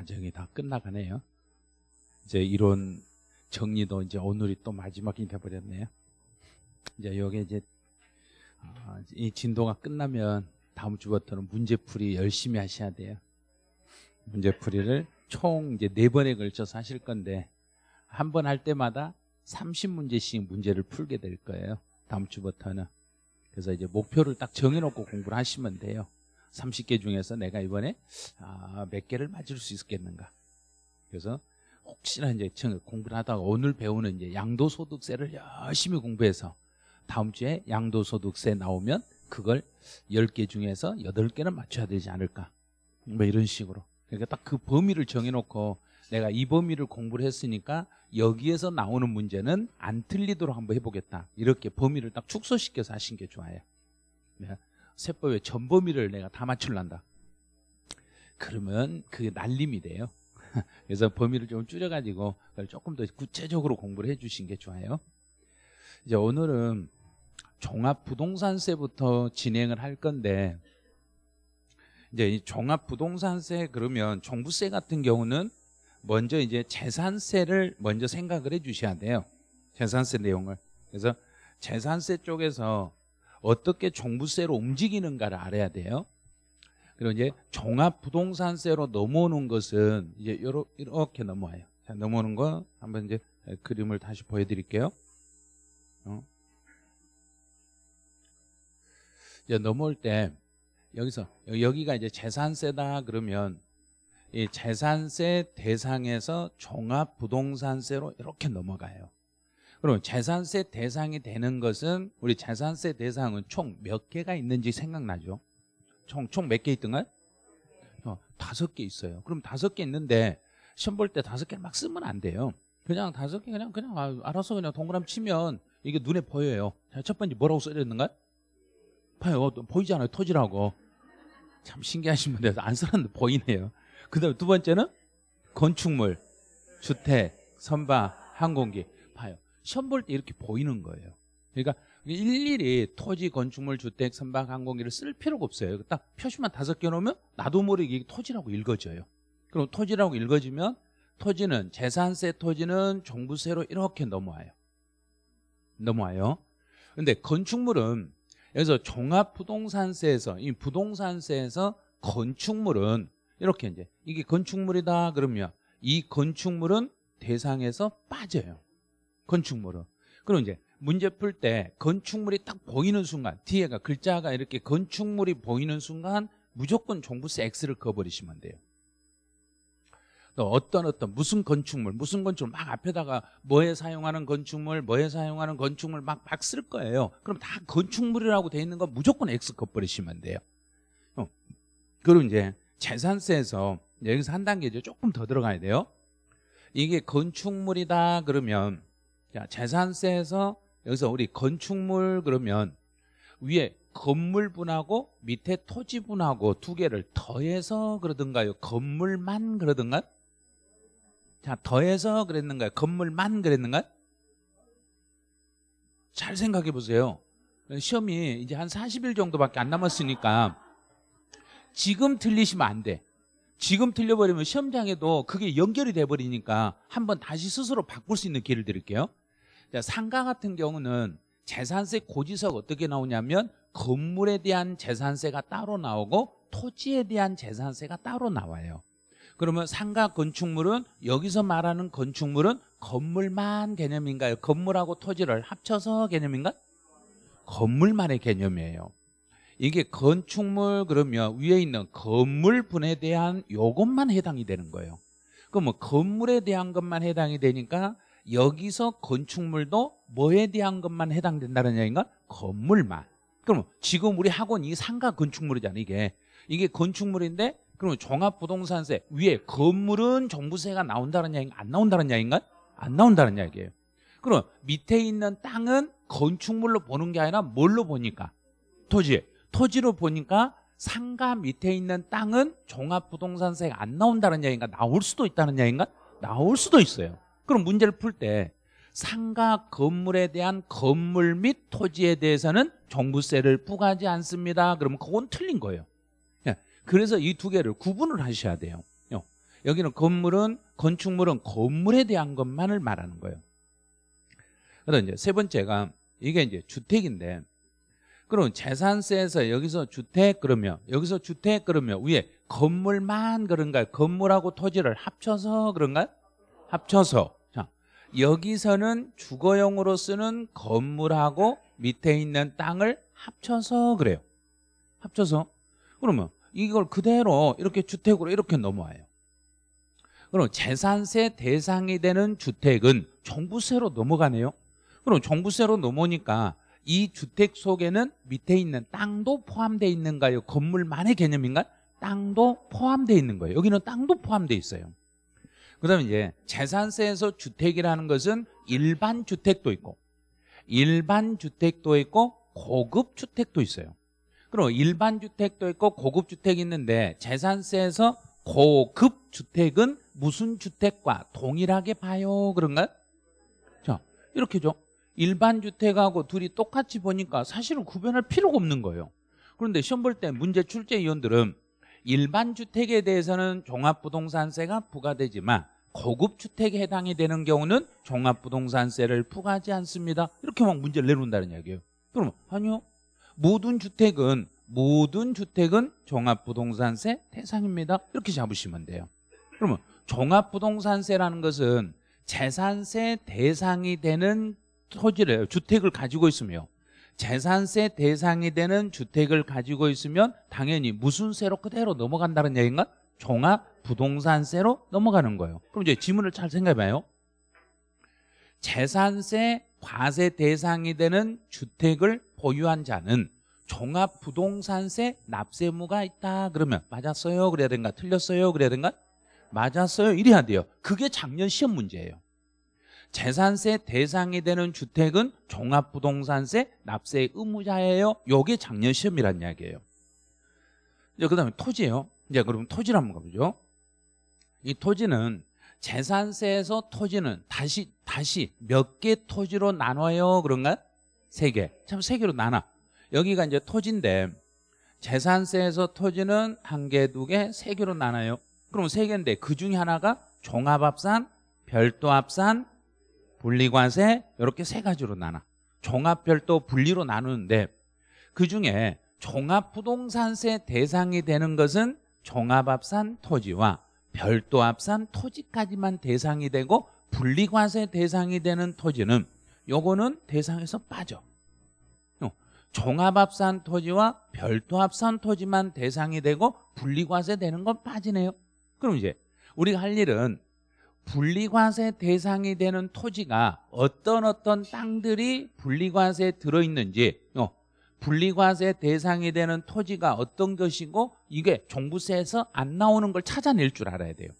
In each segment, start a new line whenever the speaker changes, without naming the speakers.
과정이 다 끝나가네요. 이제 이론 정리도 이제 오늘이 또 마지막이 돼버렸네요. 이제 여기 이제 아, 이 진도가 끝나면 다음 주부터는 문제풀이 열심히 하셔야 돼요. 문제풀이를 총 이제 네 번에 걸쳐서 하실 건데 한 번 할 때마다 30문제씩 문제를 풀게 될 거예요. 다음 주부터는. 그래서 이제 목표를 딱 정해놓고 공부를 하시면 돼요. 30개 중에서 내가 이번에 아, 몇 개를 맞을 수 있겠는가. 그래서 혹시나 이제 공부를 하다가 오늘 배우는 이제 양도소득세를 열심히 공부해서 다음 주에 양도소득세 나오면 그걸 10개 중에서 8개는 맞춰야 되지 않을까. 뭐 이런 식으로. 그러니까 딱 그 범위를 정해놓고 내가 이 범위를 공부를 했으니까 여기에서 나오는 문제는 안 틀리도록 한번 해보겠다. 이렇게 범위를 딱 축소시켜서 하신 게 좋아요. 네. 세법의 전 범위를 내가 다 맞출란다. 그러면 그게 날림이 돼요. 그래서 범위를 좀 줄여가지고 조금 더 구체적으로 공부를 해주신 게 좋아요. 이제 오늘은 종합부동산세부터 진행을 할 건데 이제 이 종합부동산세 그러면 종부세 같은 경우는 먼저 이제 재산세를 먼저 생각을 해주셔야 돼요. 재산세 내용을. 그래서 재산세 쪽에서 어떻게 종부세로 움직이는가를 알아야 돼요. 그리고 이제 종합부동산세로 넘어오는 것은 이제 이렇게 넘어와요. 자, 넘어오는 거 한번 이제 그림을 다시 보여드릴게요. 어? 이제 넘어올 때 여기서 여기가 이제 재산세다 그러면 이 재산세 대상에서 종합부동산세로 이렇게 넘어가요. 그럼 재산세 대상이 되는 것은 우리 재산세 대상은 총 몇 개가 있는지 생각나죠? 총 총 몇 개 있던가요? 어, 다섯 개 있어요. 그럼 다섯 개 있는데 시험 볼 때 다섯 개를 막 쓰면 안 돼요. 그냥 다섯 개 그냥 그냥 아, 알아서 그냥 동그라미 치면 이게 눈에 보여요. 첫 번째 뭐라고 써야 되는가요? 봐요. 보이잖아요. 토지라고. 참 신기하신 분들 안 써놨는데 보이네요. 그다음 두 번째는 건축물, 주택, 선박, 항공기. 시험 볼 때 이렇게 보이는 거예요. 그러니까 일일이 토지, 건축물, 주택, 선박, 항공기를 쓸 필요가 없어요. 딱 표시만 다섯 개 놓으면 나도 모르게 토지라고 읽어져요. 그럼 토지라고 읽어지면 토지는 재산세 토지는 종부세로 이렇게 넘어와요. 넘어와요. 근데 건축물은 여기서 종합부동산세에서 이 부동산세에서 건축물은 이렇게 이제 이게 건축물이다 그러면 이 건축물은 대상에서 빠져요. 건축물은. 그럼 이제 문제 풀 때 건축물이 딱 보이는 순간 뒤에가 글자가 이렇게 건축물이 보이는 순간 무조건 종부세 X를 그어버리시면 돼요. 또 어떤 어떤 무슨 건축물 무슨 건축물 막 앞에다가 뭐에 사용하는 건축물 뭐에 사용하는 건축물 막 막 쓸 거예요. 그럼 다 건축물이라고 돼 있는 거 무조건 X 그어버리시면 돼요. 어. 그럼 이제 재산세에서 여기서 한 단계 조금 더 들어가야 돼요. 이게 건축물이다 그러면 자, 재산세에서 여기서 우리 건축물 그러면 위에 건물분하고 밑에 토지분하고 두 개를 더해서 그러던가요 건물만 그러던가 자, 더해서 그랬는가요? 건물만 그랬는가요? 잘 생각해 보세요. 시험이 이제 한 40일 정도밖에 안 남았으니까 지금 틀리시면 안 돼. 지금 틀려버리면 시험장에도 그게 연결이 돼버리니까 한번 다시 스스로 바꿀 수 있는 기회를 드릴게요. 상가 같은 경우는 재산세 고지서가 어떻게 나오냐면 건물에 대한 재산세가 따로 나오고 토지에 대한 재산세가 따로 나와요. 그러면 상가 건축물은 여기서 말하는 건축물은 건물만 개념인가요? 건물하고 토지를 합쳐서 개념인가? 건물만의 개념이에요. 이게 건축물 그러면 위에 있는 건물분에 대한 요것만 해당이 되는 거예요. 그러면 건물에 대한 것만 해당이 되니까 여기서 건축물도 뭐에 대한 것만 해당된다는 얘기인가? 건물만. 그럼 지금 우리 학원 이 상가 건축물이잖아 이게. 이게 건축물인데 그럼 종합부동산세 위에 건물은 종부세가 나온다는 이야기 안 나온다는 이야기인가? 안 나온다는 이야기예요. 그럼 밑에 있는 땅은 건축물로 보는 게 아니라 뭘로 보니까? 토지. 토지로 보니까 상가 밑에 있는 땅은 종합부동산세가 안 나온다는 이야기인가? 나올 수도 있다는 이야기인가? 나올 수도 있어요. 그럼 문제를 풀 때 상가 건물에 대한 건물 및 토지에 대해서는 종부세를 부과하지 않습니다. 그러면 그건 틀린 거예요. 예. 그래서 이 두 개를 구분을 하셔야 돼요. 여기는 건물은 건축물은 건물에 대한 것만을 말하는 거예요. 그다음 이제 세 번째가 이게 이제 주택인데 그럼 재산세에서 여기서 주택 그러면 여기서 주택 그러면 위에 건물만 그런가요? 건물하고 토지를 합쳐서 그런가요? 합쳐서 자, 여기서는 주거용으로 쓰는 건물하고 밑에 있는 땅을 합쳐서 그래요 합쳐서 그러면 이걸 그대로 이렇게 주택으로 이렇게 넘어와요 그럼 재산세 대상이 되는 주택은 종부세로 넘어가네요 그럼 종부세로 넘어오니까 이 주택 속에는 밑에 있는 땅도 포함되어 있는가요? 건물만의 개념인가요? 땅도 포함되어 있는 거예요 여기는 땅도 포함되어 있어요 그다음에 이제 재산세에서 주택이라는 것은 일반 주택도 있고 일반 주택도 있고 고급 주택도 있어요. 그럼 일반 주택도 있고 고급 주택이 있는데 재산세에서 고급 주택은 무슨 주택과 동일하게 봐요. 그런가요? 자, 이렇게죠. 일반 주택하고 둘이 똑같이 보니까 사실은 구별할 필요가 없는 거예요. 그런데 시험 볼 때 문제 출제위원들은 일반 주택에 대해서는 종합부동산세가 부과되지만 고급 주택에 해당이 되는 경우는 종합부동산세를 부과하지 않습니다. 이렇게 막 문제를 내놓는다는 이야기예요. 그럼 아니요. 모든 주택은 모든 주택은 종합부동산세 대상입니다. 이렇게 잡으시면 돼요. 그러면 종합부동산세라는 것은 재산세 대상이 되는 토지래요 주택을 가지고 있으며 재산세 대상이 되는 주택을 가지고 있으면 당연히 무슨 세로 그대로 넘어간다는 얘기인가? 종합부동산세로 넘어가는 거예요 그럼 이제 지문을 잘 생각해봐요 재산세 과세 대상이 되는 주택을 보유한 자는 종합부동산세 납세무가 있다 그러면 맞았어요 그래야 된가 틀렸어요 그래야 된가 맞았어요 이래야 돼요 그게 작년 시험 문제예요 재산세 대상이 되는 주택은 종합부동산세 납세의 무자예요 요게 작년 시험이란 이야기예요. 이제 그다음에 토지예요. 이제 그럼 토지를 한번 가보죠. 이 토지는 재산세에서 토지는 다시 다시 몇 개 토지로 나눠요? 그런가요? 세 개. 참 세 개로 나눠. 여기가 이제 토지인데 재산세에서 토지는 한 개, 두 개, 세 개로 나눠요. 그럼 세 개인데 그 중에 하나가 종합합산, 별도합산, 분리과세 이렇게 세 가지로 나눠. 종합별도 분리로 나누는데 그중에 종합부동산세 대상이 되는 것은 종합합산 토지와 별도합산 토지까지만 대상이 되고 분리과세 대상이 되는 토지는 요거는 대상에서 빠져. 어, 종합합산 토지와 별도합산 토지만 대상이 되고 분리과세 되는 건 빠지네요. 그럼 이제 우리가 할 일은 분리과세 대상이 되는 토지가 어떤 어떤 땅들이 분리과세에 들어있는지 어, 분리과세 대상이 되는 토지가 어떤 것이고 이게 종부세에서 안 나오는 걸 찾아낼 줄 알아야 돼요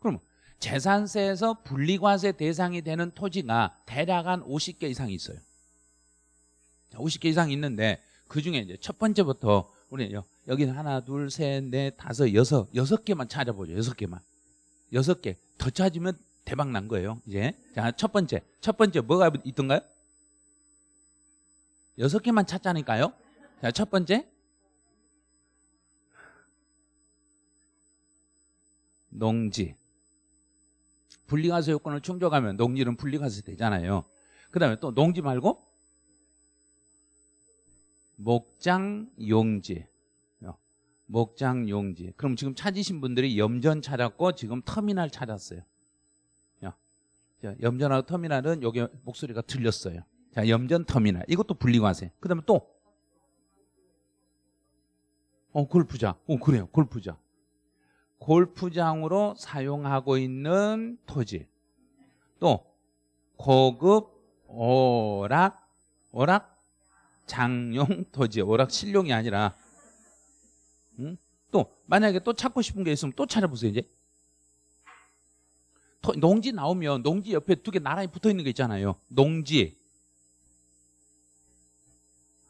그럼 재산세에서 분리과세 대상이 되는 토지가 대략 한 50개 이상 있어요 50개 이상 있는데 그중에 이제 첫 번째부터 우리 여기는 하나 둘셋넷 다섯 여섯 여섯 개만 찾아보죠 여섯 개만 여섯 개더 찾으면 대박 난 거예요. 이제 자첫 번째 첫 번째 뭐가 있던가요? 여섯 개만 찾자니까요. 자첫 번째 농지 분리가세 요건을 충족하면 농지는 분리가세 되잖아요. 그 다음에 또 농지 말고 목장 용지 목장 용지. 그럼 지금 찾으신 분들이 염전 찾았고 지금 터미널 찾았어요. 야, 염전하고 터미널은 여기 목소리가 들렸어요. 자, 염전 터미널. 이것도 분리고 하세요. 그 다음에 또. 어, 골프장. 어, 그래요. 골프장. 골프장으로 사용하고 있는 토지. 또, 고급 오락, 오락 장용 토지. 오락 실용이 아니라 응? 또 만약에 또 찾고 싶은 게 있으면 또 찾아보세요 이제 농지 나오면 농지 옆에 두 개 나란히 붙어 있는 게 있잖아요 농지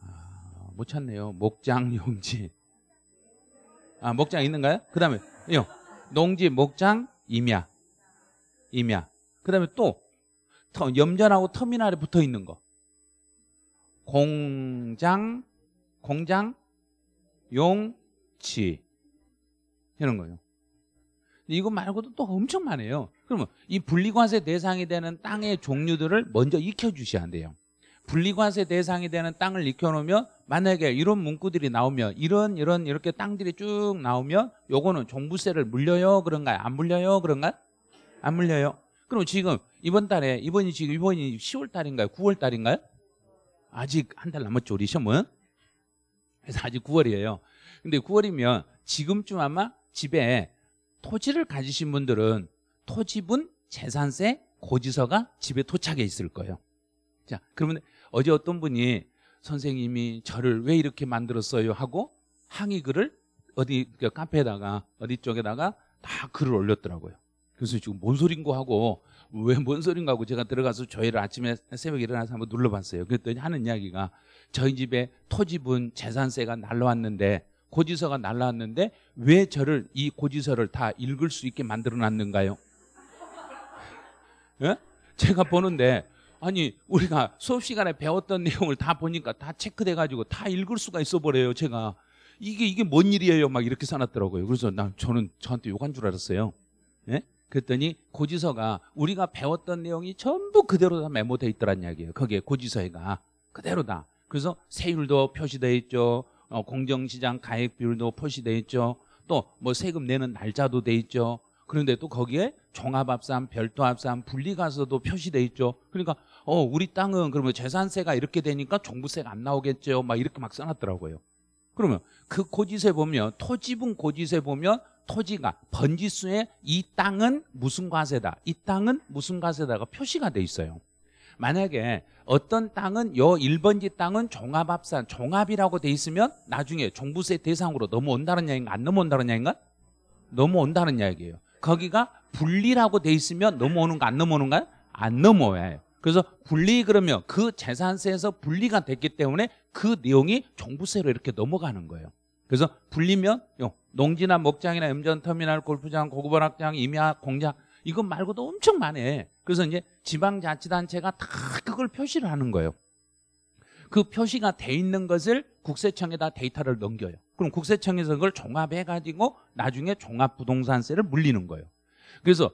아, 못 찾네요 목장 용지 아 목장 있는가요? 그 다음에 농지 목장 임야 임야 그 다음에 또 염전하고 터미널에 붙어 있는 거 공장 공장 용 복지 이런 거예요. 이거 말고도 또 엄청 많아요. 그러면 이 분리과세 대상이 되는 땅의 종류들을 먼저 익혀 주셔야 돼요 분리과세 대상이 되는 땅을 익혀놓으면 만약에 이런 문구들이 나오면 이런 이런 이렇게 땅들이 쭉 나오면 요거는 종부세를 물려요 그런가요? 안 물려요 그런가요? 안 물려요. 그럼 지금 이번 달에 이번이 지금 이번이 10월 달인가요? 9월 달인가요? 아직 한 달 남았죠 우리 시험은. 그래서 아직 9월이에요. 근데 9월이면 지금쯤 아마 집에 토지를 가지신 분들은 토지분 재산세 고지서가 집에 도착해 있을 거예요. 자, 그러면 어제 어떤 분이 선생님이 저를 왜 이렇게 만들었어요 하고 항의 글을 어디 그 카페에다가 어디 쪽에다가 다 글을 올렸더라고요. 그래서 지금 뭔 소린고 하고 왜 뭔 소린가 하고 제가 들어가서 저희를 아침에 새벽에 일어나서 한번 눌러봤어요. 그랬더니 하는 이야기가 저희 집에 토지분 재산세가 날라왔는데 고지서가 날라왔는데 왜 저를 이 고지서를 다 읽을 수 있게 만들어 놨는가요? 예? 제가 보는데 아니 우리가 수업 시간에 배웠던 내용을 다 보니까 다 체크돼 가지고 다 읽을 수가 있어 버려요 제가 이게 이게 뭔 일이에요 막 이렇게 써놨더라고요 그래서 난 저는 저한테 욕한 줄 알았어요 예? 그랬더니 고지서가 우리가 배웠던 내용이 전부 그대로 다 메모돼 있더란 이야기예요 거기에 고지서에가 그대로다 그래서 세율도 표시돼 있죠 어, 공정시장 가액 비율도 표시돼 있죠. 또 뭐 세금 내는 날짜도 돼 있죠. 그런데 또 거기에 종합합산, 별도합산, 분리가서도 표시돼 있죠. 그러니까 어 우리 땅은 그러면 재산세가 이렇게 되니까 종부세가 안 나오겠죠. 막 이렇게 막 써놨더라고요. 그러면 그 고지세 보면 토지분 고지세 보면 토지가 번지수에 이 땅은 무슨 과세다, 이 땅은 무슨 과세다가 표시가 돼 있어요. 만약에 어떤 땅은 요 1번지 땅은 종합합산, 종합이라고 돼 있으면 나중에 종부세 대상으로 넘어온다는 이야기인가 안 넘어온다는 이야기인가? 넘어온다는 이야기예요. 거기가 분리라고 돼 있으면 넘어오는가 안 넘어오는가? 안 넘어와요. 그래서 분리 그러면 그 재산세에서 분리가 됐기 때문에 그 내용이 종부세로 이렇게 넘어가는 거예요. 그래서 분리면 농지나 목장이나 음전터미널, 골프장, 고급 원학장, 임야, 공장 이것 말고도 엄청 많아요. 그래서 이제 지방자치단체가 다 그걸 표시를 하는 거예요. 그 표시가 돼 있는 것을 국세청에다 데이터를 넘겨요. 그럼 국세청에서 그걸 종합해가지고 나중에 종합부동산세를 물리는 거예요. 그래서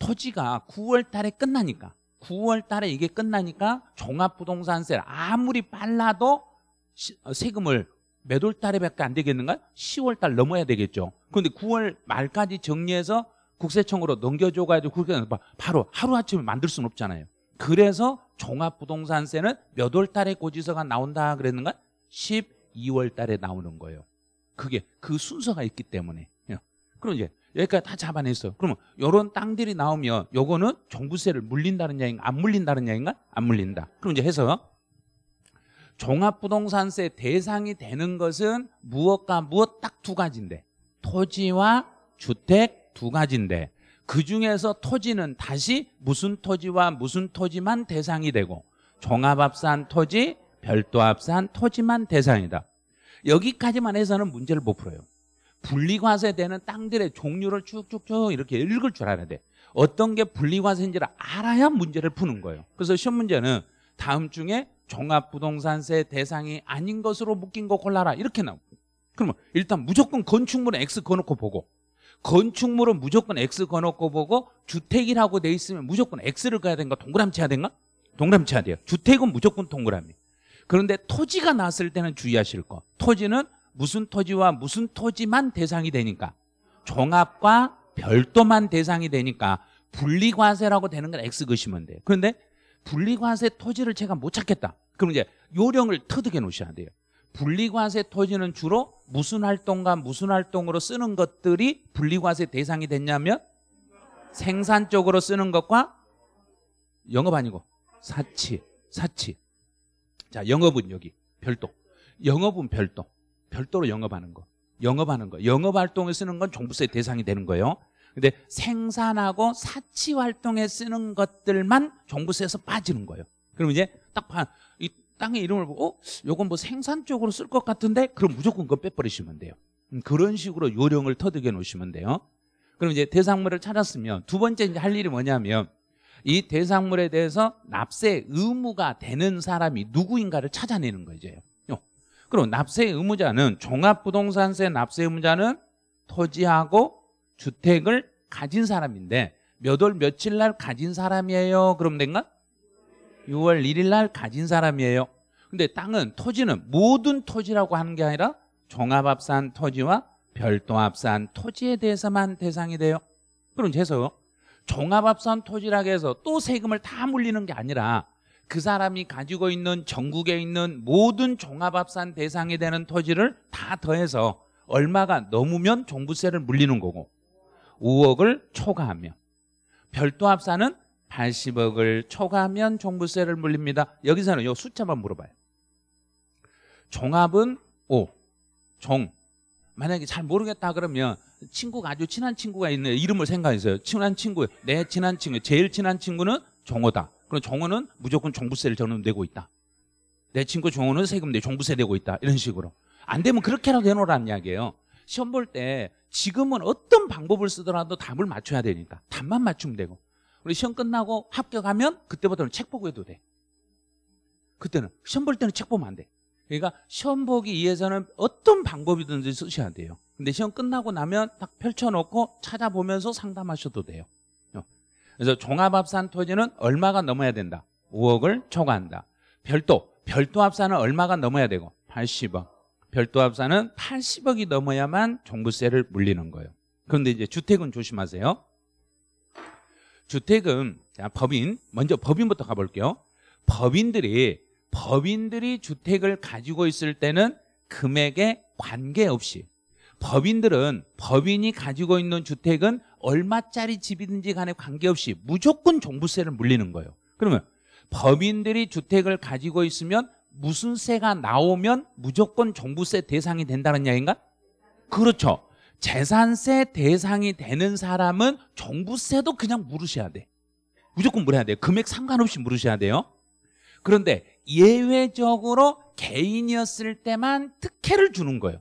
토지가 9월 달에 끝나니까 9월 달에 이게 끝나니까 종합부동산세를 아무리 빨라도 시, 어, 세금을 몇월 달에밖에 안되겠는가 10월 달 넘어야 되겠죠. 그런데 9월 말까지 정리해서 국세청으로 넘겨줘가야 지 국세청은 바로 하루아침에 만들 수는 없잖아요. 그래서 종합부동산세는 몇 월 달에 고지서가 나온다 그랬는가? 12월 달에 나오는 거예요. 그게 그 순서가 있기 때문에. 예. 그럼 이제 여기까지 다 잡아냈어요. 그러면 이런 땅들이 나오면 요거는 종부세를 물린다는 이야기인가안 물린다는 이야기인가안 물린다. 그럼 이제 해서 종합부동산세 대상이 되는 것은 무엇과 무엇 딱 두 가지인데 토지와 주택 두 가지인데 그 중에서 토지는 다시 무슨 토지와 무슨 토지만 대상이 되고 종합합산 토지, 별도합산 토지만 대상이다. 여기까지만 해서는 문제를 못 풀어요. 분리과세되는 땅들의 종류를 쭉쭉쭉 이렇게 읽을 줄 알아야 돼. 어떤 게 분리과세인지를 알아야 문제를 푸는 거예요. 그래서 시험 문제는 다음 중에 종합부동산세 대상이 아닌 것으로 묶인 거 골라라 이렇게 나옵니다. 그러면 일단 무조건 건축물 X 그어놓고 보고 건축물은 무조건 X 건놓고 보고 주택이라고 돼 있으면 무조건 X를 가야 된가 동그라미 쳐야 된가? 동그라미 쳐야 돼요. 주택은 무조건 동그라미. 그런데 토지가 났을 때는 주의하실 거. 토지는 무슨 토지와 무슨 토지만 대상이 되니까 종합과 별도만 대상이 되니까 분리과세라고 되는 건 X 그시면 돼요. 그런데 분리과세 토지를 제가 못 찾겠다. 그럼 이제 요령을 터득해 놓으셔야 돼요. 분리과세 토지는 주로 무슨 활동과 무슨 활동으로 쓰는 것들이 분리과세 대상이 됐냐면 생산 쪽으로 쓰는 것과 영업 아니고 사치, 사치. 자, 영업은 여기 별도. 영업은 별도. 별도로 영업하는 거. 영업하는 거. 영업 활동에 쓰는 건 종부세 대상이 되는 거예요. 근데 생산하고 사치 활동에 쓰는 것들만 종부세에서 빠지는 거예요. 그럼 이제 딱 봐. 땅의 이름을 보고 어? 요건 뭐 생산 쪽으로 쓸 것 같은데 그럼 무조건 그거 빼버리시면 돼요 음, 그런 식으로 요령을 터득해 놓으시면 돼요 그럼 이제 대상물을 찾았으면 두 번째 이제 할 일이 뭐냐면 이 대상물에 대해서 납세 의무가 되는 사람이 누구인가를 찾아내는 거죠 그럼 납세 의무자는 종합부동산세 납세 의무자는 토지하고 주택을 가진 사람인데 몇 월 며칠 날 가진 사람이에요 그럼 된가? 6월 1일 날 가진 사람이에요. 근데 땅은 토지는 모든 토지라고 하는 게 아니라 종합합산 토지와 별도합산 토지에 대해서만 대상이 돼요. 그럼 해서요. 종합합산 토지라고 해서 또 세금을 다 물리는 게 아니라 그 사람이 가지고 있는 전국에 있는 모든 종합합산 대상이 되는 토지를 다 더해서 얼마가 넘으면 종부세를 물리는 거고 5억을 초과하면 별도합산은 80억을 초과하면 종부세를 물립니다. 여기서는 요 숫자만 물어봐요. 종합은 O, 종. 만약에 잘 모르겠다 그러면 친구가 아주 친한 친구가 있는 이름을 생각해서 친한 친구, 내 친한 친구, 제일 친한 친구는 종호다. 그럼 종호는 무조건 종부세를 저는 내고 있다. 내 친구 종호는 세금 내 종부세 내고 있다. 이런 식으로. 안 되면 그렇게라도 해놓으라는 이야기예요. 시험 볼 때 지금은 어떤 방법을 쓰더라도 답을 맞춰야 되니까 답만 맞추면 되고 우리 시험 끝나고 합격하면 그때부터는 책 보고 해도 돼. 그때는 시험 볼 때는 책 보면 안 돼. 그러니까 시험 보기 위해서는 어떤 방법이든지 쓰셔야 돼요. 근데 시험 끝나고 나면 딱 펼쳐놓고 찾아보면서 상담하셔도 돼요. 어. 그래서 종합합산 토지는 얼마가 넘어야 된다. 5억을 초과한다. 별도, 별도 합산은 얼마가 넘어야 되고 80억. 별도 합산은 80억이 넘어야만 종부세를 물리는 거예요. 그런데 이제 주택은 조심하세요. 주택은 법인, 먼저 법인부터 가볼게요. 법인들이 법인들이 주택을 가지고 있을 때는 금액에 관계없이 법인들은 법인이 가지고 있는 주택은 얼마짜리 집이든지 간에 관계없이 무조건 종부세를 물리는 거예요. 그러면 법인들이 주택을 가지고 있으면 무슨 세가 나오면 무조건 종부세 대상이 된다는 이야기인가? 그렇죠. 재산세 대상이 되는 사람은 종부세도 그냥 물으셔야 돼. 무조건 물어야 돼 금액 상관없이 물으셔야 돼요. 그런데 예외적으로 개인이었을 때만 특혜를 주는 거예요.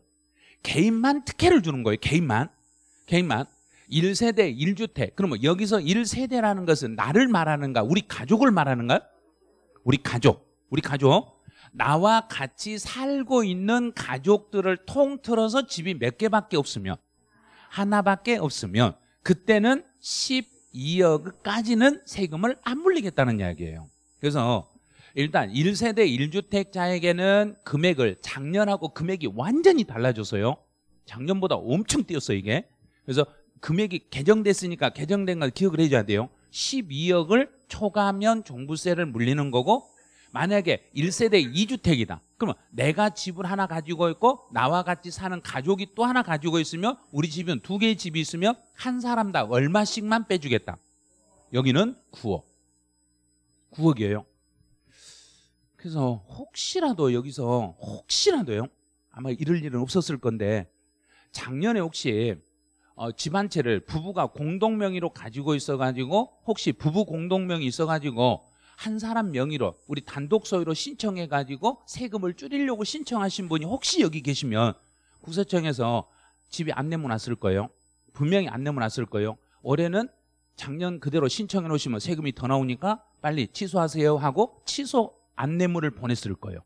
개인만 특혜를 주는 거예요. 개인만. 개인만. 1세대, 1주택. 그러면 여기서 1세대라는 것은 나를 말하는가? 우리 가족을 말하는가? 우리 가족. 우리 가족. 나와 같이 살고 있는 가족들을 통틀어서 집이 몇 개밖에 없으면 하나밖에 없으면 그때는 12억까지는 세금을 안 물리겠다는 이야기예요. 그래서 일단 1세대 1주택자에게는 금액을 작년하고 금액이 완전히 달라져서요. 작년보다 엄청 뛰었어 요 이게. 그래서 금액이 개정됐으니까 개정된 걸 기억을 해줘야 돼요. 12억을 초과하면 종부세를 물리는 거고 만약에 1세대 2주택이다. 그러면 내가 집을 하나 가지고 있고 나와 같이 사는 가족이 또 하나 가지고 있으면 우리 집은 두 개의 집이 있으면 한 사람당 얼마씩만 빼주겠다. 여기는 9억. 9억이에요. 그래서 혹시라도 여기서 혹시라도요. 아마 이럴 일은 없었을 건데 작년에 혹시 어, 집한 채를 부부가 공동 명의로 가지고 있어 가지고 혹시 부부 공동 명의 있어 가지고 한 사람 명의로 우리 단독 소유로 신청해 가지고 세금을 줄이려고 신청하신 분이 혹시 여기 계시면 국세청에서 집에 안내문 왔을 거예요. 분명히 안내문 왔을 거예요. 올해는 작년 그대로 신청해 놓으시면 세금이 더 나오니까 빨리 취소하세요 하고 취소 안내문을 보냈을 거예요.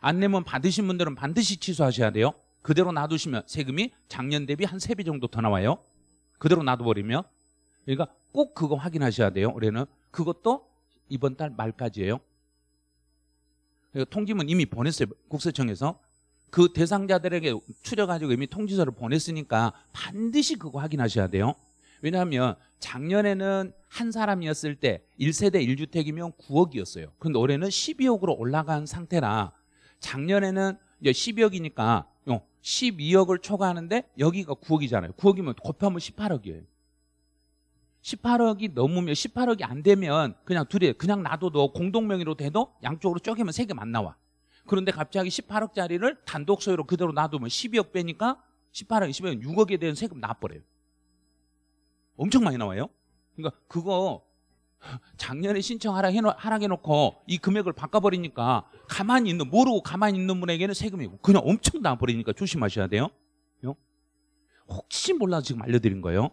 안내문 받으신 분들은 반드시 취소하셔야 돼요. 그대로 놔두시면 세금이 작년 대비 한3배 정도 더 나와요. 그대로 놔둬버리면. 그러니까 꼭 그거 확인하셔야 돼요. 올해는 그것도 이번 달 말까지예요. 통지문 이미 보냈어요. 국세청에서. 그 대상자들에게 추려가지고 이미 통지서를 보냈으니까 반드시 그거 확인하셔야 돼요. 왜냐하면 작년에는 한 사람이었을 때 1세대 1주택이면 9억이었어요. 근데 올해는 12억으로 올라간 상태라 작년에는 12억이니까 12억을 어, 초과하는데 여기가 9억이잖아요. 9억이면 곱하면 18억이에요. 18억이 넘으면 18억이 안 되면 그냥 둘이 그냥 놔둬도 공동명의로 돼도 양쪽으로 쪼개면 세 개만 나와. 그런데 갑자기 18억짜리를 단독 소유로 그대로 놔두면 12억 빼니까 18억, 20억, 6억에 대한 세금 나버려요. 엄청 많이 나와요. 그러니까 그거 작년에 신청하라 해놓, 하락해놓고 이 금액을 바꿔버리니까 가만히 있는 모르고 가만히 있는 분에게는 세금이고 그냥 엄청 나와버리니까 조심하셔야 돼요. 혹시 몰라서 지금 알려드린 거예요.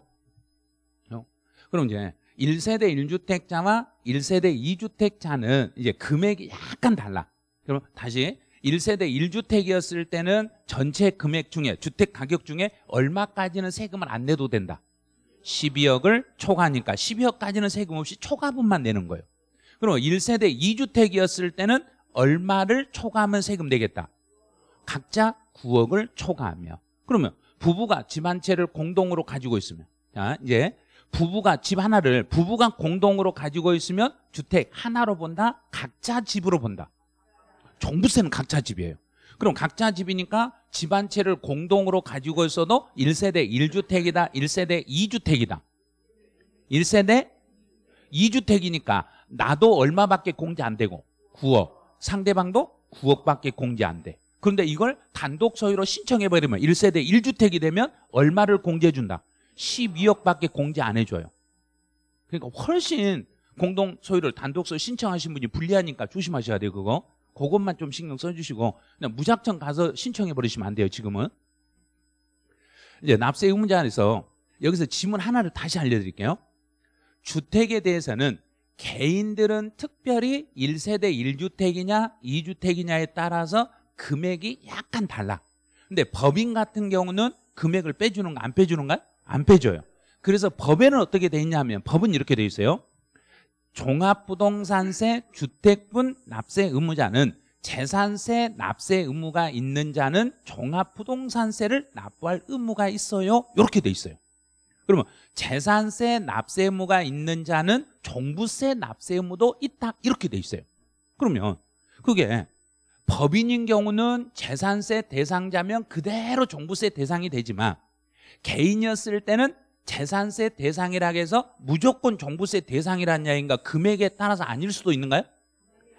그럼 이제 1세대 1주택자와 1세대 2주택자는 이제 금액이 약간 달라. 그럼 다시 1세대 1주택이었을 때는 전체 금액 중에 주택 가격 중에 얼마까지는 세금을 안 내도 된다. 12억을 초과하니까 12억까지는 세금 없이 초과분만 내는 거예요. 그럼 1세대 2주택이었을 때는 얼마를 초과하면 세금 내겠다. 각자 9억을 초과하며 그러면 부부가 집 한 채를 공동으로 가지고 있으면 자, 이제 부부가 집 하나를 부부가 공동으로 가지고 있으면 주택 하나로 본다? 각자 집으로 본다. 종부세는 각자 집이에요. 그럼 각자 집이니까 집 한 채를 공동으로 가지고 있어도 1세대 1주택이다 1세대 2주택이다 1세대 2주택이니까 나도 얼마밖에 공제 안 되고 9억 상대방도 9억밖에 공제 안돼 그런데 이걸 단독 소유로 신청해버리면 1세대 1주택이 되면 얼마를 공제해준다 12억밖에 공제 안 해줘요 그러니까 훨씬 공동 소유를 단독 소유 신청하신 분이 불리하니까 조심하셔야 돼요 그거 그것만 좀 신경 써주시고 그냥 무작정 가서 신청해 버리시면 안 돼요. 지금은. 이제 납세 의무자 안에서 여기서 지문 하나를 다시 알려드릴게요. 주택에 대해서는 개인들은 특별히 1세대 1주택이냐 2주택이냐에 따라서 금액이 약간 달라. 근데 법인 같은 경우는 금액을 빼주는 거 안 빼주는가요? 안 빼줘요. 그래서 법에는 어떻게 돼 있냐면 하 법은 이렇게 돼 있어요. 종합부동산세 주택분 납세 의무자는 재산세 납세 의무가 있는 자는 종합부동산세를 납부할 의무가 있어요. 이렇게 돼 있어요. 그러면 재산세 납세 의무가 있는 자는 종부세 납세 의무도 있다. 이렇게 돼 있어요. 그러면 그게 법인인 경우는 재산세 대상자면 그대로 종부세 대상이 되지만 개인이었을 때는 재산세 대상이라 해서 무조건 정부세 대상이란 야인가 금액에 따라서 아닐 수도 있는가요?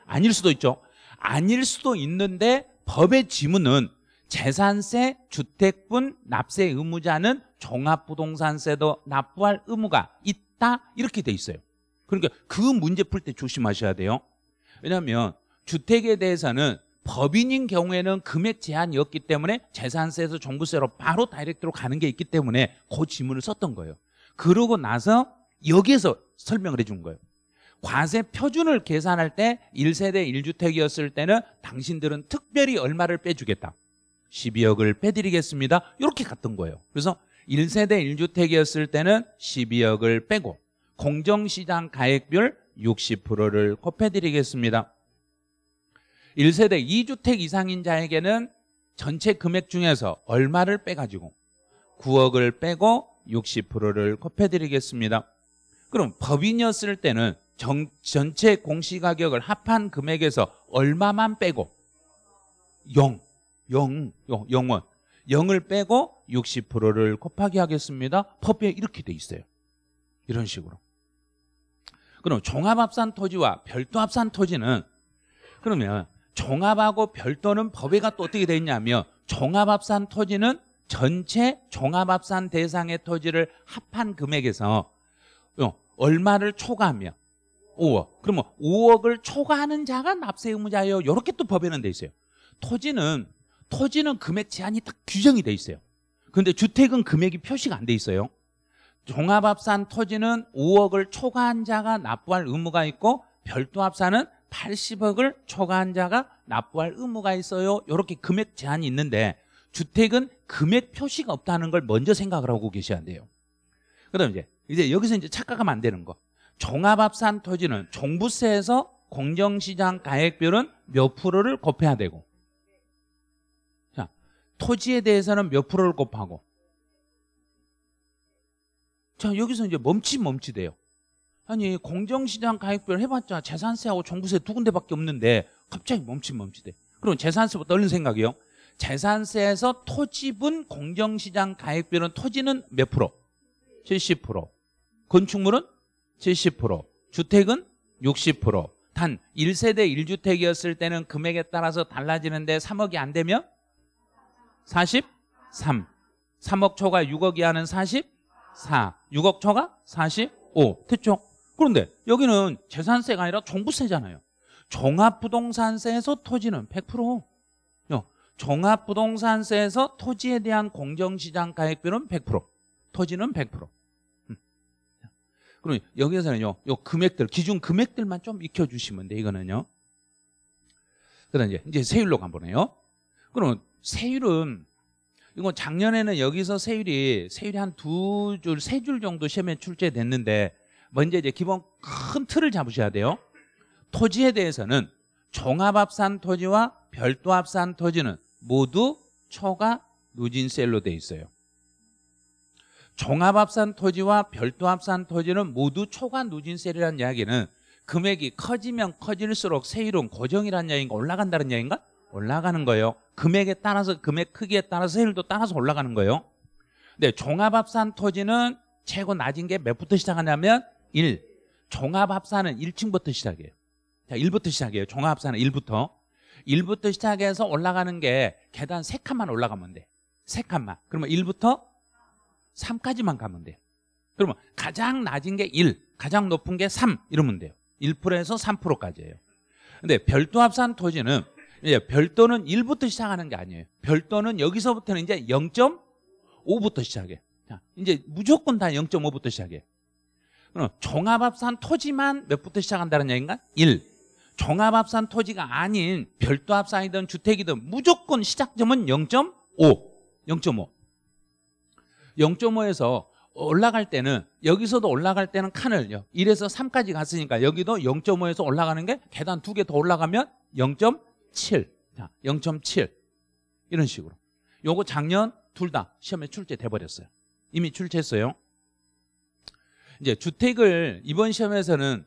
아닐 수도 있죠. 아닐 수도 있는데 법의 지문은 재산세, 주택분, 납세 의무자는 종합부동산세도 납부할 의무가 있다 이렇게 돼 있어요. 그러니까 그 문제 풀 때 조심하셔야 돼요. 왜냐하면 주택에 대해서는 법인인 경우에는 금액 제한이 없기 때문에 재산세에서 종부세로 바로 다이렉트로 가는 게 있기 때문에 그 지문을 썼던 거예요. 그러고 나서 여기에서 설명을 해 준 거예요. 과세 표준을 계산할 때 1세대 1주택이었을 때는 당신들은 특별히 얼마를 빼주겠다. 12억을 빼드리겠습니다. 이렇게 갔던 거예요. 그래서 1세대 1주택이었을 때는 12억을 빼고 공정시장 가액별 60%를 곱해드리겠습니다. 1세대 2주택 이상인 자에게는 전체 금액 중에서 얼마를 빼가지고 9억을 빼고 60%를 곱해드리겠습니다. 그럼 법인이었을 때는 정, 전체 공시가격을 합한 금액에서 얼마만 빼고 0, 0, 0, 0원 0을 빼고 60%를 곱하기 하겠습니다. 법에 이렇게 돼 있어요. 이런 식으로. 그럼 종합합산 토지와 별도 합산 토지는 그러면 종합하고 별도는 법외가또 어떻게 돼 있냐면 종합합산 토지는 전체 종합합산 대상의 토지를 합한 금액에서 어, 얼마를 초과하며 5억. 그러면 5억을 초과하는 자가 납세 의무자예요. 이렇게 또 법에는 돼 있어요. 토지는 토지는 금액 제한이 딱 규정이 돼 있어요. 근데 주택은 금액이 표시가 안돼 있어요. 종합합산 토지는 5억을 초과한 자가 납부할 의무가 있고 별도합산은 80억을 초과한 자가 납부할 의무가 있어요. 이렇게 금액 제한이 있는데 주택은 금액 표시가 없다는 걸 먼저 생각을 하고 계셔야 돼요. 그다음 이제 이제 여기서 이제 착각하면 안 되는 거. 종합합산 토지는 종부세에서 공정시장 가액별은 몇 프로를 곱해야 되고 자 토지에 대해서는 몇 프로를 곱하고 자 여기서 이제 멈칫멈칫해요 아니 공정시장 가액별 해봤자 재산세하고 종부세 두 군데밖에 없는데 갑자기 멈칫멈칫해. 그럼 재산세부터 얼는 생각이요. 재산세에서 토지분 공정시장 가액별은 토지는 몇 프로? 70% 건축물은 70% 주택은 60%단 1세대 1주택이었을 때는 금액에 따라서 달라지는데 3억이 안 되면 43 3억 초과 6억 이하는 44 6억 초과 45 됐죠? 그런데 여기는 재산세가 아니라 종부세잖아요. 종합부동산세에서 토지는 100%. 종합부동산세에서 토지에 대한 공정시장 가액비는 100%. 토지는 100%. 음. 그럼 여기에서는요, 요 금액들, 기준 금액들만 좀 익혀주시면 돼, 이거는요. 그 다음 이제, 이제 세율로 가보네요. 그러면 세율은, 이건 작년에는 여기서 세율이, 세율이 한 두 줄, 세 줄 정도 시험에 출제됐는데, 먼저 이제 기본 큰 틀을 잡으셔야 돼요. 토지에 대해서는 종합합산 토지와 별도합산 토지는 모두 초과 누진셀로돼 있어요. 종합합산 토지와 별도합산 토지는 모두 초과 누진셀이라는 이야기는 금액이 커지면 커질수록 세율은 고정이라는 이야기인가 올라간다는 이야기인가? 올라가는 거예요. 금액에 따라서 금액 크기에 따라서 세율도 따라서 올라가는 거예요. 근데 종합합산 토지는 최고 낮은 게 몇부터 시작하냐면 1. 종합합산은 1층부터 시작해요. 자, 1부터 시작해요. 종합합산은 1부터. 1부터 시작해서 올라가는 게 계단 3칸만 올라가면 돼. 3칸만. 그러면 1부터 3까지만 가면 돼 그러면 가장 낮은 게 1, 가장 높은 게 3 이러면 돼요. 1%에서 3%까지예요. 근데 별도 합산 토지는 이제 별도는 1부터 시작하는 게 아니에요. 별도는 여기서부터는 이제 0.5부터 시작해. 자, 이제 무조건 다 0.5부터 시작해. 어, 종합합산 토지만 몇부터 시작한다는 얘기인가? 1. 종합합산 토지가 아닌 별도 합산이든 주택이든 무조건 시작점은 0.5. 0.5. 0.5에서 올라갈 때는 여기서도 올라갈 때는 칸을 요 1에서 3까지 갔으니까 여기도 0.5에서 올라가는 게 계단 두 개 더 올라가면 0.7. 자, 0.7. 이런 식으로. 요거 작년 둘 다 시험에 출제돼 버렸어요. 이미 출제했어요. 이제 주택을 이번 시험에서는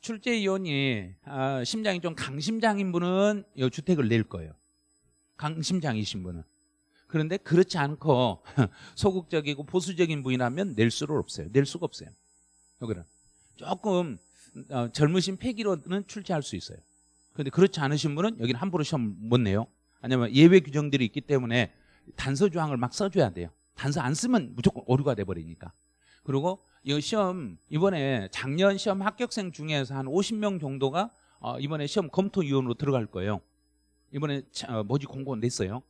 출제 위원이 아, 심장이 좀 강심장인 분은 이 주택을 낼 거예요. 강심장이신 분은. 그런데 그렇지 않고 소극적이고 보수적인 분이라면 낼 수를 없어요. 낼 수가 없어요. 여기는 조금 어, 젊으신 폐기로는 출제할 수 있어요. 그런데 그렇지 않으신 분은 여기는 함부로 시험 못 내요. 왜냐면 예외 규정들이 있기 때문에 단서 조항을 막 써줘야 돼요. 단서 안 쓰면 무조건 오류가 돼버리니까. 그리고 이 시험 이번에 작년 시험 합격생 중에서 한 50명 정도가 어, 이번에 시험 검토위원으로 들어갈 거예요. 이번에 어, 모집 공고 냈어요.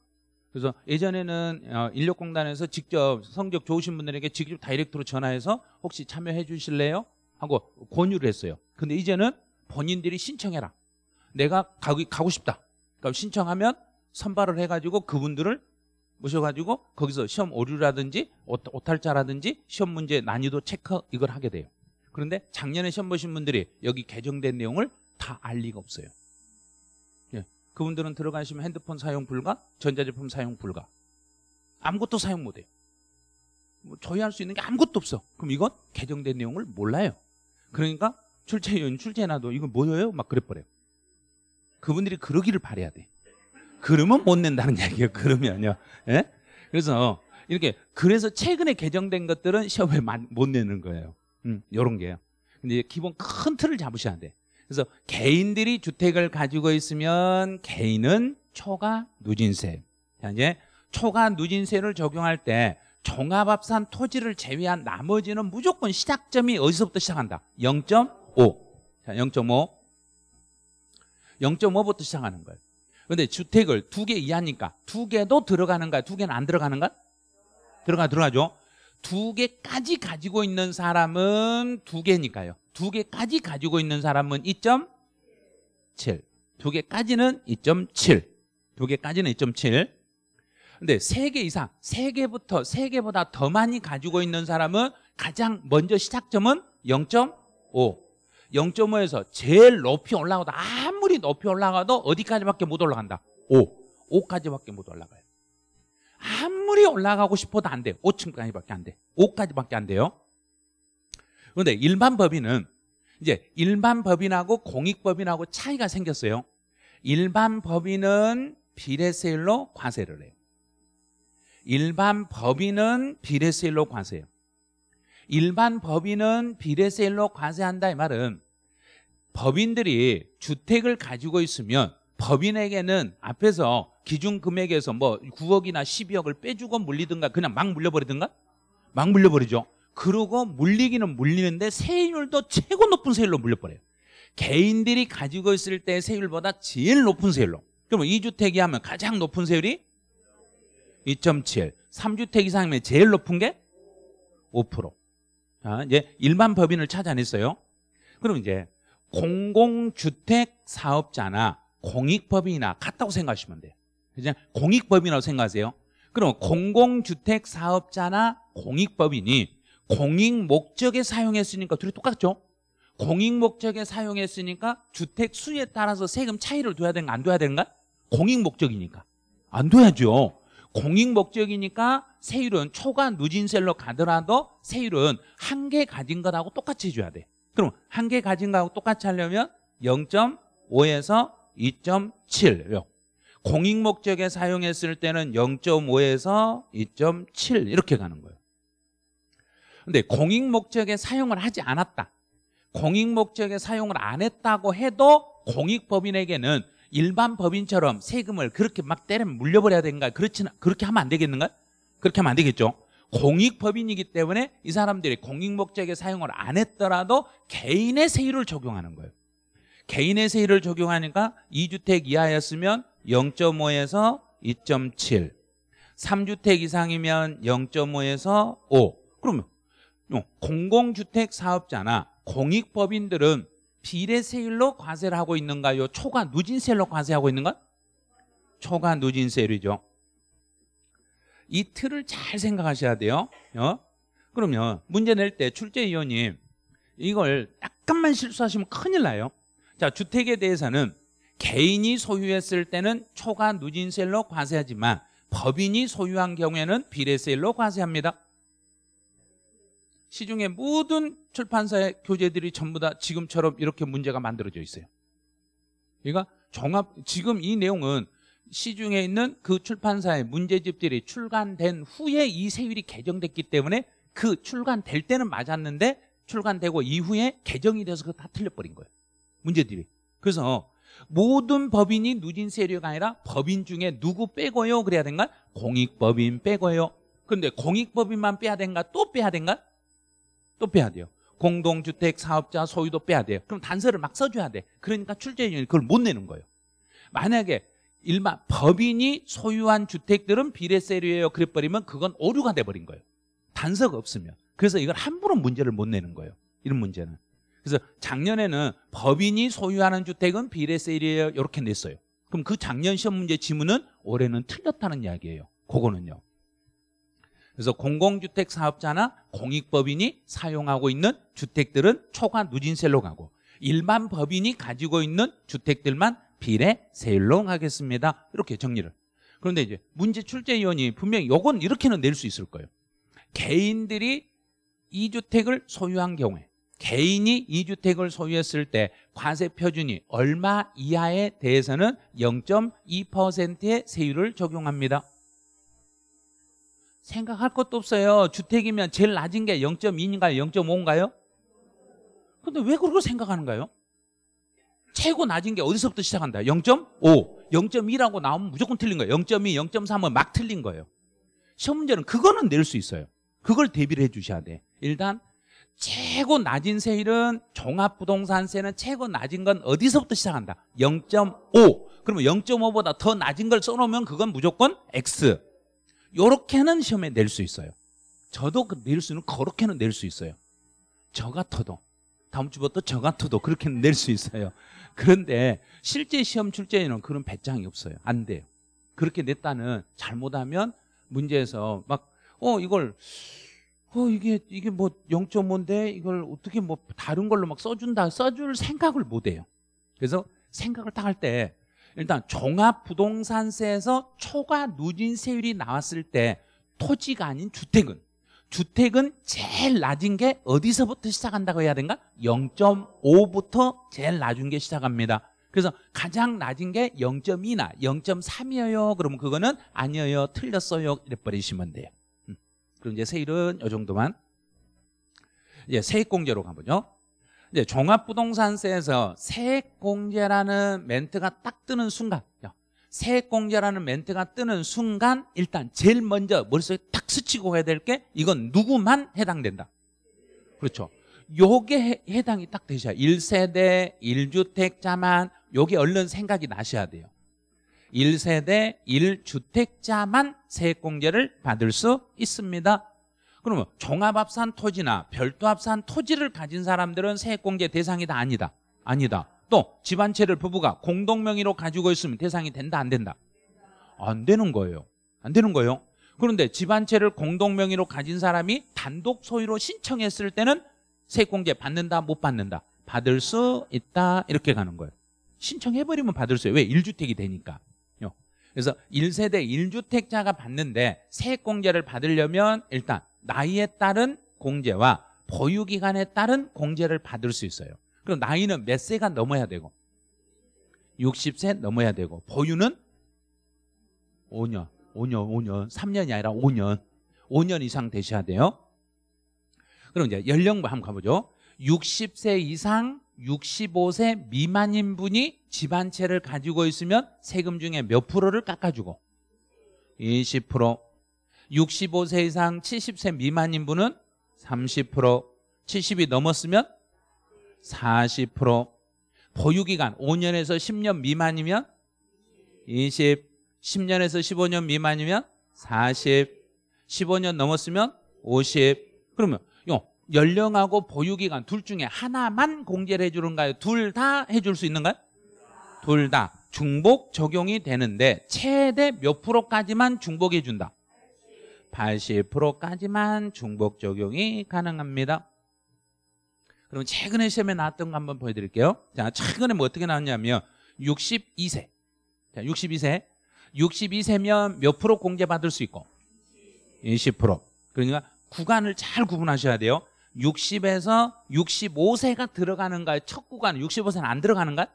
그래서 예전에는 어, 인력공단에서 직접 성적 좋으신 분들에게 직접 다이렉트로 전화해서 혹시 참여해 주실래요? 하고 권유를 했어요. 근데 이제는 본인들이 신청해라. 내가 가 가고 싶다. 그러니까 신청하면 선발을 해가지고 그분들을 모셔가지고 거기서 시험 오류라든지 오탈자라든지 시험 문제 난이도 체크 이걸 하게 돼요. 그런데 작년에 시험 보신 분들이 여기 개정된 내용을 다 알 리가 없어요. 예. 그분들은 들어가시면 핸드폰 사용 불가, 전자제품 사용 불가. 아무것도 사용 못해요. 뭐 저희 할 수 있는 게 아무것도 없어. 그럼 이건 개정된 내용을 몰라요. 그러니까 출제위원 출제나도 이건 뭐예요? 막 그랬버려요. 그분들이 그러기를 바래야 돼. 그러면 못 낸다는 얘기예요. 그러면요. 예? 그래서 이렇게 그래서 최근에 개정된 것들은 시험에 못 내는 거예요. 음, 요런 게요. 근데 기본 큰 틀을 잡으셔야 돼. 그래서 개인들이 주택을 가지고 있으면 개인은 초과 누진세. 이제 초과 누진세를 적용할 때 종합합산 토지를 제외한 나머지는 무조건 시작점이 어디서부터 시작한다? 0.5. 자, 0.5. 0.5부터 시작하는 거예요. 근데 주택을 두 개 이하니까 두 개도 들어가는가? 두 개는 안 들어가는가? 들어가 들어가죠. 두 개까지 가지고 있는 사람은 두 개니까요. 두 개까지 가지고 있는 사람은 2.7. 두 개까지는 2.7. 두 개까지는 2.7. 근데 세 개 이상, 세 개부터 세 개보다 더 많이 가지고 있는 사람은 가장 먼저 시작점은 0.5. 0.5에서 제일 높이 올라가도 아무리 높이 올라가도 어디까지밖에 못 올라간다. 5. 5까지밖에 못 올라가요. 아무리 올라가고 싶어도 안 돼요. 5층까지밖에 안 돼. 5까지밖에 안 돼요. 그런데 일반 법인은 이제 일반 법인하고 공익법인하고 차이가 생겼어요. 일반 법인은 비례세율로 과세를 해요. 일반 법인은 비례세율로 과세해요. 일반 법인은 비례세율로 과세한다 이 말은 법인들이 주택을 가지고 있으면 법인에게는 앞에서 기준 금액에서 뭐 9억이나 12억을 빼주고 물리든가 그냥 막 물려버리든가 막 물려버리죠. 그러고 물리기는 물리는데 세율도 최고 높은 세율로 물려버려요. 개인들이 가지고 있을 때 세율보다 제일 높은 세율로. 그러면 2주택이 하면 가장 높은 세율이 2.7. 3주택 이상이면 제일 높은 게 5%. 아, 이제 일반 법인을 찾아냈어요. 그럼 이제 공공주택 사업자나 공익법인이나 같다고 생각하시면 돼요. 그냥 공익법인이라고 생각하세요. 그럼 공공주택 사업자나 공익법인이 공익 목적에 사용했으니까 둘이 똑같죠? 공익 목적에 사용했으니까 주택 수에 따라서 세금 차이를 둬야 되는가 안 둬야 되는가? 공익 목적이니까 안 둬야죠. 공익 목적이니까 세율은 초과 누진세로 가더라도 세율은 한 개 가진 거하고 똑같이 해줘야 돼. 그럼 한 개 가진 거하고 똑같이 하려면 0.5에서 2.7 요. 공익 목적에 사용했을 때는 0.5에서 2.7 이렇게 가는 거예요. 근데 공익 목적에 사용을 하지 않았다. 공익 목적에 사용을 안 했다고 해도 공익법인에게는 일반 법인처럼 세금을 그렇게 막 때려 물려버려야 되는가? 그렇지는 그렇게 하면 안 되겠는가? 그렇게 하면 안 되겠죠. 공익법인이기 때문에 이 사람들이 공익 목적에 사용을 안 했더라도 개인의 세율을 적용하는 거예요. 개인의 세율을 적용하니까 2주택 이하였으면 0.5에서 2.7, 3주택 이상이면 0.5에서 5. 그러면 어, 공공주택 사업자나 공익법인들은 비례세율로 과세를 하고 있는가요? 초과 누진세율로 과세하고 있는가? 초과 누진세율이죠. 이 틀을 잘 생각하셔야 돼요. 어? 그러면 문제 낼 때 출제위원님 이걸 약간만 실수하시면 큰일 나요. 자, 주택에 대해서는 개인이 소유했을 때는 초과 누진세율로 과세하지만 법인이 소유한 경우에는 비례세율로 과세합니다. 시중에 모든 출판사의 교재들이 전부 다 지금처럼 이렇게 문제가 만들어져 있어요. 그러니까 종합 지금 이 내용은 시중에 있는 그 출판사의 문제집들이 출간된 후에 이 세율이 개정됐기 때문에 그 출간될 때는 맞았는데 출간되고 이후에 개정이 돼서 그다 틀려버린 거예요. 문제들이. 그래서 모든 법인이 누진 세율이 아니라 법인 중에 누구 빼고요? 그래야 된가? 공익법인 빼고요. 근데 공익법인만 빼야 된가? 또 빼야 된가? 또 빼야 돼요. 공동주택 사업자 소유도 빼야 돼요. 그럼 단서를 막 써줘야 돼. 그러니까 출제위원이 그걸 못 내는 거예요. 만약에 일반 법인이 소유한 주택들은 비례세율이에요. 그래버리면 그건 오류가 돼버린 거예요. 단서가 없으면. 그래서 이걸 함부로 문제를 못 내는 거예요. 이런 문제는. 그래서 작년에는 법인이 소유하는 주택은 비례세율이에요. 이렇게 냈어요. 그럼 그 작년 시험 문제 지문은 올해는 틀렸다는 이야기예요. 그거는요. 그래서 공공주택 사업자나 공익법인이 사용하고 있는 주택들은 초과 누진세로 가고 일반 법인이 가지고 있는 주택들만 비례 세율로 가겠습니다. 이렇게 정리를. 그런데 이제 문제 출제위원이 분명히 요건 이렇게는 낼 수 있을 거예요. 개인들이 이 주택을 소유한 경우에 개인이 이 주택을 소유했을 때 과세 표준이 얼마 이하에 대해서는 0.2%의 세율을 적용합니다. 생각할 것도 없어요. 주택이면 제일 낮은 게 0.2인가요? 0.5인가요? 근데 왜 그렇게 생각하는가요? 최고 낮은 게 어디서부터 시작한다? 0.5, 0.2라고 나오면 무조건 틀린 거예요. 0.2, 0.3은 막 틀린 거예요. 시험 문제는 그거는 낼 수 있어요. 그걸 대비를 해 주셔야 돼. 일단 최고 낮은 세율은 종합부동산세는 최고 낮은 건 어디서부터 시작한다? 0.5. 그러면 0.5보다 더 낮은 걸 써놓으면 그건 무조건 X. 요렇게는 시험에 낼 수 있어요. 저도 그 낼 수는 그렇게는 낼 수 있어요. 저 같아도 다음 주부터 저 같아도 그렇게는 낼 수 있어요. 그런데 실제 시험 출제에는 그런 배짱이 없어요. 안 돼요. 그렇게 냈다는 잘못하면 문제에서 막 어 이걸 어 이게 이게 뭐 0.5인데 이걸 어떻게 뭐 다른 걸로 막 써준다 써줄 생각을 못 해요. 그래서 생각을 딱할때 일단 종합부동산세에서 초과 누진세율이 나왔을 때 토지가 아닌 주택은 주택은 제일 낮은 게 어디서부터 시작한다고 해야 되는가? 0.5부터 제일 낮은 게 시작합니다. 그래서 가장 낮은 게 0.2나 0.3이에요. 그러면 그거는 아니에요. 틀렸어요. 이래버리시면 돼요. 음. 그럼 이제 세율은 이 정도만. 이제 예, 세액공제로 가보죠. 이 종합부동산세에서 세액공제라는 멘트가 딱 뜨는 순간 세액공제라는 멘트가 뜨는 순간 일단 제일 먼저 머릿속에 탁 스치고 가야 될 게 이건 누구만 해당된다 그렇죠 요게 해당이 딱 되셔야 1세대 1주택자만 요게 얼른 생각이 나셔야 돼요 1세대 1주택자만 세액공제를 받을 수 있습니다 그러면 종합합산 토지나 별도합산 토지를 가진 사람들은 세액공제 대상이 다 아니다. 아니다. 또 집안채를 부부가 공동 명의로 가지고 있으면 대상이 된다 안 된다? 안 되는 거예요. 안 되는 거예요. 그런데 집안채를 공동 명의로 가진 사람이 단독 소유로 신청했을 때는 세액공제 받는다 못 받는다? 받을 수 있다 이렇게 가는 거예요. 신청해버리면 받을 수 있어요. 왜? 1주택이 되니까. 그래서 1세대 1주택자가 받는데 세액공제를 받으려면 일단 나이에 따른 공제와 보유기간에 따른 공제를 받을 수 있어요 그럼 나이는 몇 세가 넘어야 되고 60세 넘어야 되고 보유는 5년 5년 5년 3년이 아니라 5년 5년 이상 되셔야 돼요 그럼 이제 연령부 한번 가보죠 60세 이상 65세 미만인 분이 집안채를 가지고 있으면 세금 중에 몇 프로를 깎아주고 20% 65세 이상 70세 미만인 분은 30%, 70이 넘었으면 40%, 보유기간 5년에서 10년 미만이면 20, 10년에서 15년 미만이면 40, 15년 넘었으면 50. 그러면 요 연령하고 보유기간 둘 중에 하나만 공제를 해주는가요? 둘 다 해줄 수 있는가요? 둘 다. 중복 적용이 되는데 최대 몇 프로까지만 중복해준다? 80%까지만 중복 적용이 가능합니다. 그럼 최근에 시험에 나왔던 거 한번 보여드릴게요. 자, 최근에 뭐 어떻게 나왔냐면 62세. 자, 62세. 62세면 몇 프로 공제받을 수 있고? 20%. 그러니까 구간을 잘 구분하셔야 돼요. 60에서 65세가 들어가는가요? 첫 구간 65세는 안 들어가는가요?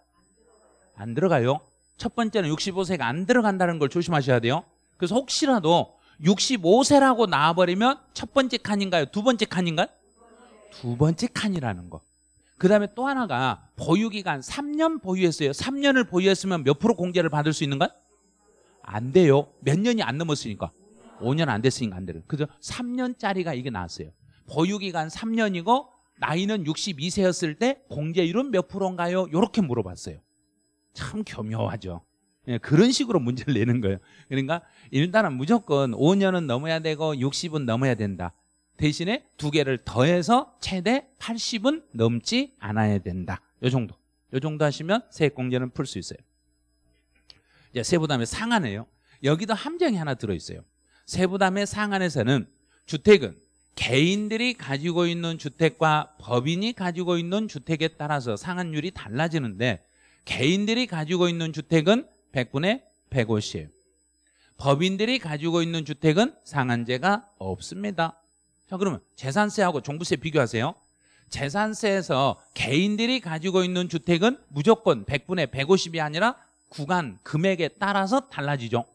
안 들어가요. 첫 번째는 65세가 안 들어간다는 걸 조심하셔야 돼요. 그래서 혹시라도 65세라고 나와버리면 첫 번째 칸인가요? 두 번째 칸인가요? 두 번째 칸이라는 거. 그 다음에 또 하나가 보유기간 3년 보유했어요. 3년을 보유했으면 몇 프로 공제를 받을 수 있는가요? 안 돼요. 몇 년이 안 넘었으니까. 5년 안 됐으니까 안 돼요. 그죠 3년짜리가 이게 나왔어요. 보유기간 3년이고 나이는 62세였을 때 공제율은 몇 프로인가요? 이렇게 물어봤어요. 참 교묘하죠. 예, 그런 식으로 문제를 내는 거예요. 그러니까 일단은 무조건 5년은 넘어야 되고 60은 넘어야 된다. 대신에 두 개를 더해서 최대 80은 넘지 않아야 된다. 요 정도. 요 정도 하시면 세액공제는 풀 수 있어요. 이제 세부담의 상한에요. 여기도 함정이 하나 들어있어요. 세부담의 상한에서는 주택은 개인들이 가지고 있는 주택과 법인이 가지고 있는 주택에 따라서 상한율이 달라지는데 개인들이 가지고 있는 주택은 100분의 150. 법인들이 가지고 있는 주택은 상한제가 없습니다. 자, 그러면 재산세하고 종부세 비교하세요. 재산세에서 개인들이 가지고 있는 주택은 무조건 100분의 150이 아니라 구간 금액에 따라서 달라지죠.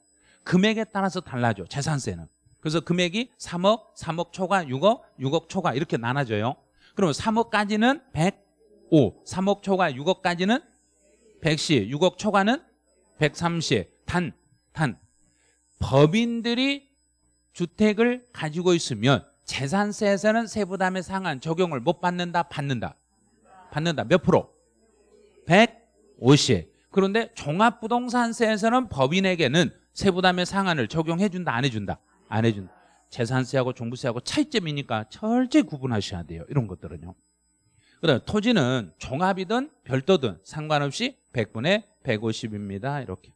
금액에 따라서 달라져 재산세는. 그래서 금액이 3억, 3억 초과, 6억, 6억 초과 이렇게 나눠져요. 그러면 3억까지는 105, 3억 초과 6억까지는 110, 6억 초과는 130. 단, 단. 법인들이 주택을 가지고 있으면 재산세에서는 세부담의 상한 적용을 못 받는다, 받는다. 받는다. 몇 프로? 150. 그런데 종합부동산세에서는 법인에게는 세부담의 상한을 적용해준다, 안 해준다? 안 해준다. 재산세하고 종부세하고 차이점이니까 철저히 구분하셔야 돼요. 이런 것들은요. 그다음 토지는 종합이든 별도든 상관없이 100분의 150입니다. 이렇게.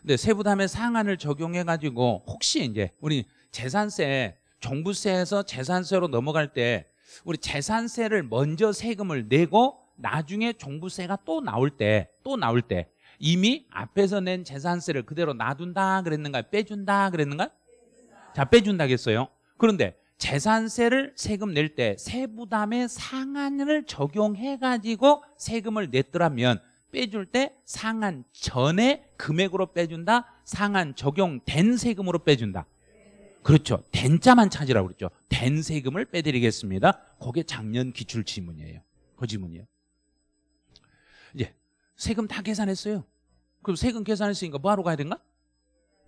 근데 세부담의 상한을 적용해 가지고 혹시 이제 우리 재산세 종부세에서 재산세로 넘어갈 때 우리 재산세를 먼저 세금을 내고 나중에 종부세가 또 나올 때 또 나올 때 이미 앞에서 낸 재산세를 그대로 놔둔다 그랬는가 빼준다 그랬는가 자 빼준다겠어요 그런데 재산세를 세금 낼 때 세부담의 상한을 적용해가지고 세금을 냈더라면 빼줄 때 상한 전에 금액으로 빼준다 상한 적용된 세금으로 빼준다 그렇죠 된 자만 찾으라고 그랬죠 된 세금을 빼드리겠습니다 그게 작년 기출 지문이에요 그 지문이에요 이제 세금 다 계산했어요 그럼 세금 계산했으니까 뭐하러 가야 된가?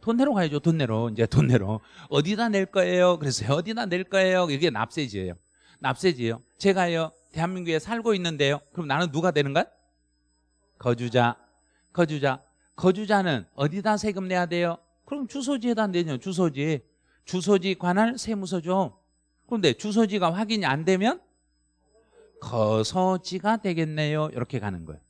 돈 내러 가야죠. 돈 내러. 이제 돈 내러. 어디다 낼 거예요? 그래서 어디다 낼 거예요? 이게 납세지예요. 납세지예요. 제가요. 대한민국에 살고 있는데요. 그럼 나는 누가 되는 거야? 거주자. 거주자. 거주자는 어디다 세금 내야 돼요? 그럼 주소지에다 내죠. 주소지. 주소지 관할 세무서죠. 그런데 주소지가 확인이 안 되면 거소지가 되겠네요. 이렇게 가는 거예요.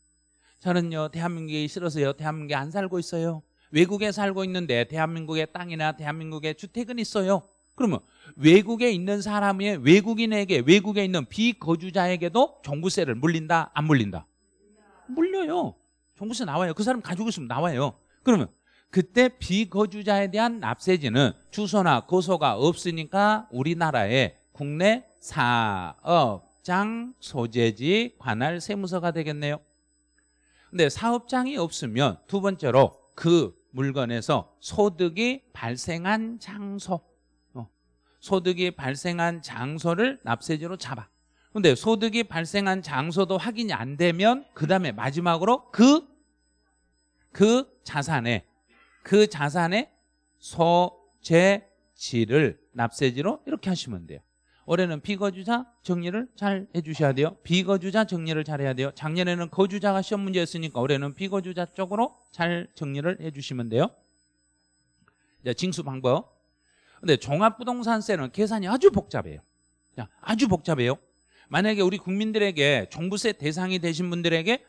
저는요. 대한민국에 싫어서요. 대한민국에 안 살고 있어요. 외국에 살고 있는데 대한민국의 땅이나 대한민국의 주택은 있어요. 그러면 외국에 있는 사람의 외국인에게 외국에 있는 비거주자에게도 종부세를 물린다 안 물린다? 물려요. 종부세 나와요. 그 사람 가지고 있으면 나와요. 그러면 그때 비거주자에 대한 납세지는 주소나 거소가 없으니까 우리나라의 국내 사업장 소재지 관할 세무서가 되겠네요. 근데 사업장이 없으면 두 번째로 그 물건에서 소득이 발생한 장소 어. 소득이 발생한 장소를 납세지로 잡아 근데 소득이 발생한 장소도 확인이 안 되면 그 다음에 마지막으로 그, 그 자산에 그 자산의 소재지를 납세지로 이렇게 하시면 돼요 올해는 비거주자 정리를 잘 해주셔야 돼요. 비거주자 정리를 잘 해야 돼요. 작년에는 거주자가 시험 문제였으니까 올해는 비거주자 쪽으로 잘 정리를 해주시면 돼요. 자, 징수 방법. 근데 종합부동산세는 계산이 아주 복잡해요. 아주 복잡해요. 만약에 우리 국민들에게 종부세 대상이 되신 분들에게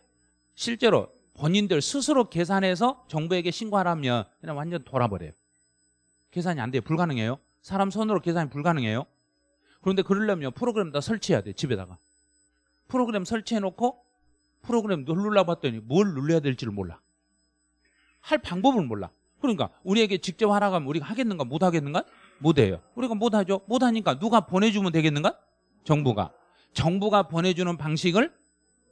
실제로 본인들 스스로 계산해서 정부에게 신고하라면 그냥 완전 돌아버려요. 계산이 안 돼요. 불가능해요. 사람 손으로 계산이 불가능해요. 그런데 그러려면 프로그램 다 설치해야 돼 집에다가 프로그램 설치해놓고 프로그램 누르려 봤더니 뭘 눌러야 될지를 몰라 할 방법을 몰라 그러니까 우리에게 직접 하라고 하면 우리가 하겠는가 못하겠는가? 못해요 우리가 못하죠 못하니까 누가 보내주면 되겠는가? 정부가 정부가 보내주는 방식을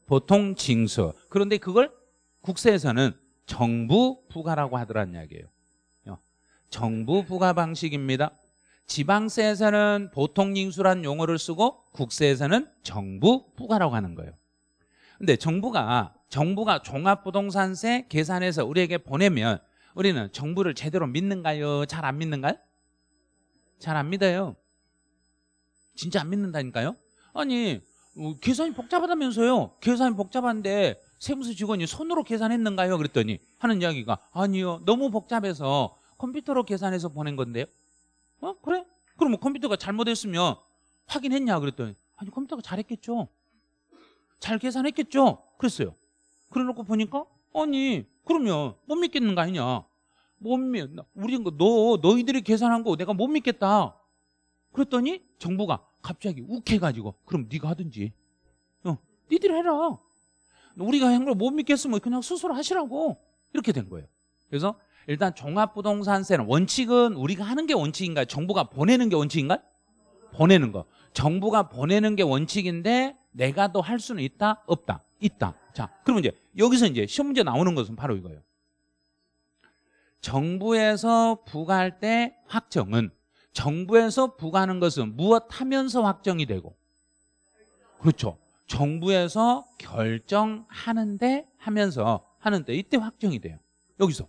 보통 징수 그런데 그걸 국세에서는 정부 부가라고 하더란 이야기예요 어. 정부 부가 방식입니다 지방세에서는 보통 징수란 용어를 쓰고 국세에서는 정부 부과라고 하는 거예요. 근데 정부가 정부가 종합부동산세 계산해서 우리에게 보내면 우리는 정부를 제대로 믿는가요? 잘 안 믿는가요? 잘 안 믿어요. 진짜 안 믿는다니까요? 아니 어, 계산이 복잡하다면서요. 계산이 복잡한데 세무서 직원이 손으로 계산했는가요? 그랬더니 하는 이야기가 아니요. 너무 복잡해서 컴퓨터로 계산해서 보낸 건데요. 어 그래? 그럼 뭐 컴퓨터가 잘못했으면 확인했냐 그랬더니 아니 컴퓨터가 잘했겠죠. 잘 계산했겠죠. 그랬어요. 그래놓고 보니까 아니 그러면 못 믿겠는 거 아니냐. 못 믿. 우리 그 너 너희들이 계산한 거 내가 못 믿겠다. 그랬더니 정부가 갑자기 욱해가지고 그럼 네가 하든지. 어, 니들 해라. 우리가 한 걸 못 믿겠으면 그냥 수술로 하시라고 이렇게 된 거예요. 그래서 일단 종합부동산세는 원칙은 우리가 하는 게 원칙인가요? 정부가 보내는 게 원칙인가요? 보내는 거. 정부가 보내는 게 원칙인데 내가 또할 수는 있다? 없다. 있다. 자, 그러면 이제 여기서 이제 시험 문제 나오는 것은 바로 이거예요. 정부에서 부과할 때 확정은 정부에서 부과하는 것은 무엇 하면서 확정이 되고 그렇죠. 정부에서 결정하는데 하면서 하는데 이때 확정이 돼요. 여기서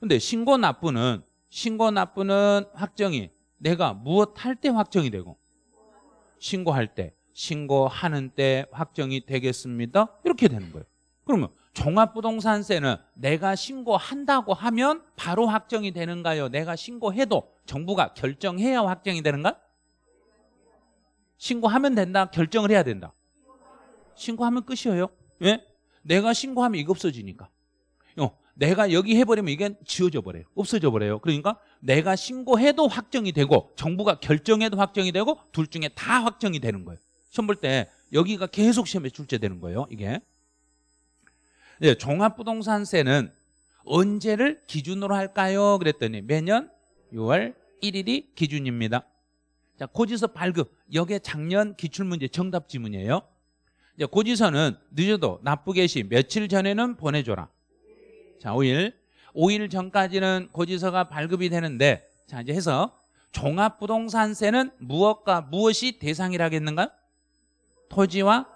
근데 신고 납부는 신고 납부는 확정이 내가 무엇 할 때 확정이 되고 신고할 때 신고하는 때 확정이 되겠습니다. 이렇게 되는 거예요. 그러면 종합부동산세는 내가 신고한다고 하면 바로 확정이 되는가요? 내가 신고해도 정부가 결정해야 확정이 되는가? 신고하면 된다. 결정을 해야 된다. 신고하면 끝이에요. 왜? 예? 내가 신고하면 이거 없어지니까. 어, 내가 여기 해버리면 이게 지워져 버려요. 없어져 버려요. 그러니까 내가 신고해도 확정이 되고 정부가 결정해도 확정이 되고 둘 중에 다 확정이 되는 거예요. 시험 볼 때 여기가 계속 시험에 출제되는 거예요. 이게 네, 종합부동산세는 언제를 기준으로 할까요? 그랬더니 매년 6월 1일이 기준입니다. 자, 고지서 발급. 여기에 작년 기출문제 정답 지문이에요. 고지서는 늦어도 나쁘게 시 며칠 전에는 보내줘라. 자, 5일. 5일 전까지는 고지서가 발급이 되는데 자, 이제 해서 종합부동산세는 무엇과 무엇이 대상이라겠는가요? 토지와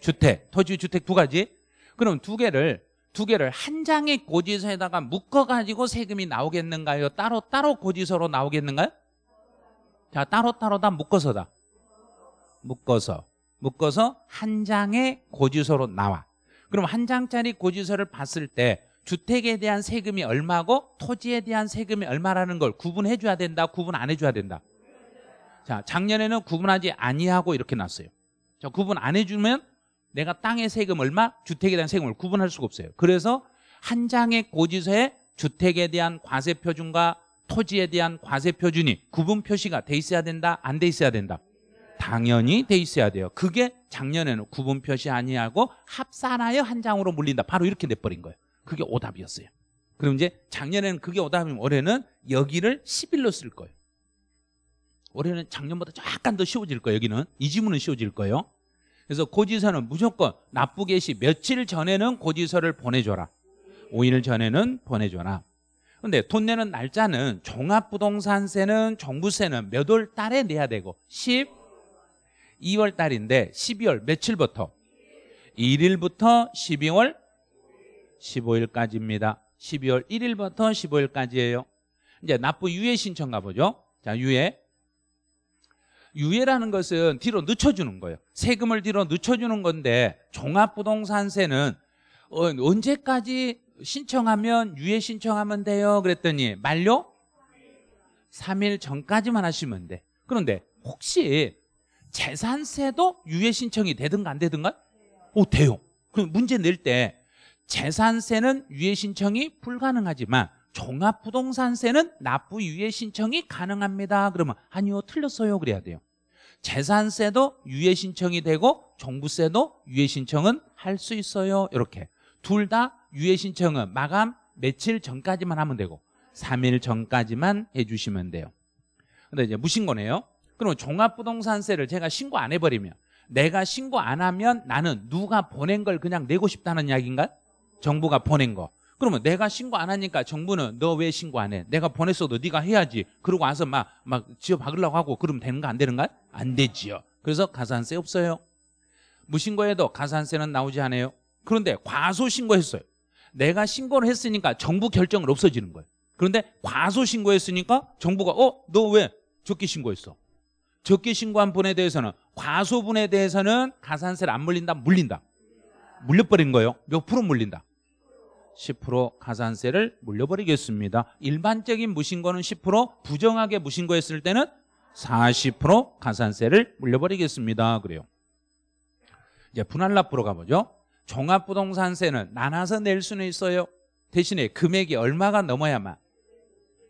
주택, 토지, 주택 두 가지. 그럼 두 개를 두 개를 한 장의 고지서에다가 묶어가지고 세금이 나오겠는가요? 따로 따로 고지서로 나오겠는가요? 자, 따로 따로 다 묶어서다. 묶어서 묶어서 한 장의 고지서로 나와. 그럼 한 장짜리 고지서를 봤을 때 주택에 대한 세금이 얼마고 토지에 대한 세금이 얼마라는 걸 구분해 줘야 된다 구분 안 해줘야 된다 자 작년에는 구분하지 아니하고 이렇게 났어요 자 구분 안 해주면 내가 땅의 세금 얼마 주택에 대한 세금을 구분할 수가 없어요 그래서 한 장의 고지서에 주택에 대한 과세 표준과 토지에 대한 과세 표준이 구분 표시가 돼 있어야 된다 안 돼 있어야 된다 당연히 돼 있어야 돼요 그게 작년에는 구분 표시 아니하고 합산하여 한 장으로 물린다 바로 이렇게 내버린 거예요 그게 오답이었어요. 그럼 이제 작년에는 그게 오답이면 올해는 여기를 10일로 쓸 거예요. 올해는 작년보다 약간 더 쉬워질 거예요. 여기는 이 지문은 쉬워질 거예요. 그래서 고지서는 무조건 납부 개시 며칠 전에는 고지서를 보내줘라. 5일 전에는 보내줘라. 근데 돈 내는 날짜는 종합부동산세는 정부세는 몇 월 달에 내야 되고 12월 달인데 12월 며칠부터 1일부터 12월 15일까지입니다. 12월 1일부터 15일까지예요. 이제 납부 유예 신청 가보죠. 자, 유예. 유예라는 것은 뒤로 늦춰주는 거예요. 세금을 뒤로 늦춰주는 건데 종합부동산세는 어, 언제까지 신청하면 유예 신청하면 돼요? 그랬더니 만료 3일 전까지만 하시면 돼. 그런데 혹시 재산세도 유예 신청이 되든가 안 되든가? 오 어, 돼요. 그럼 문제 낼때 재산세는 유예 신청이 불가능하지만 종합부동산세는 납부 유예 신청이 가능합니다. 그러면 아니요 틀렸어요 그래야 돼요. 재산세도 유예 신청이 되고 종부세도 유예 신청은 할 수 있어요. 이렇게 둘 다 유예 신청은 마감 며칠 전까지만 하면 되고 3일 전까지만 해주시면 돼요. 근데 이제 무신거네요 그럼 종합부동산세를 제가 신고 안 해버리면 내가 신고 안 하면 나는 누가 보낸 걸 그냥 내고 싶다는 이야기인가? 정부가 보낸 거. 그러면 내가 신고 안 하니까 정부는 너 왜 신고 안 해? 내가 보냈어도 네가 해야지. 그러고 와서 막 막 지어 박으려고 하고 그러면 되는 거안 되는 가안 되지요. 그래서 가산세 없어요. 무신고해도 가산세는 나오지 않아요. 그런데 과소 신고했어요. 내가 신고를 했으니까 정부 결정은 없어지는 거예요. 그런데 과소 신고했으니까 정부가 어 너 왜 적게 신고했어? 적게 신고한 분에 대해서는 과소분에 대해서는 가산세를 안 물린다 물린다. 물려버린 거예요. 몇 프로 물린다? 10% 가산세를 물려버리겠습니다. 일반적인 무신고는 10% 부정하게 무신고했을 때는 40% 가산세를 물려버리겠습니다. 그래요. 이제 분할납부로 가보죠. 종합부동산세는 나눠서 낼 수는 있어요. 대신에 금액이 얼마가 넘어야만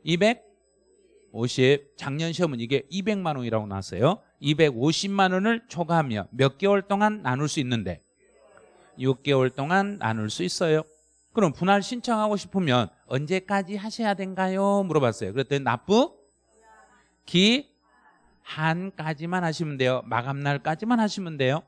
250 작년 시험은 이게 200만 원이라고 나왔어요. 250만 원을 초과하며 몇 개월 동안 나눌 수 있는데 6개월 동안 나눌 수 있어요. 그럼 분할 신청하고 싶으면 언제까지 하셔야 된가요? 물어봤어요. 그랬더니 납부 기 한까지만 하시면 돼요. 마감날까지만 하시면 돼요.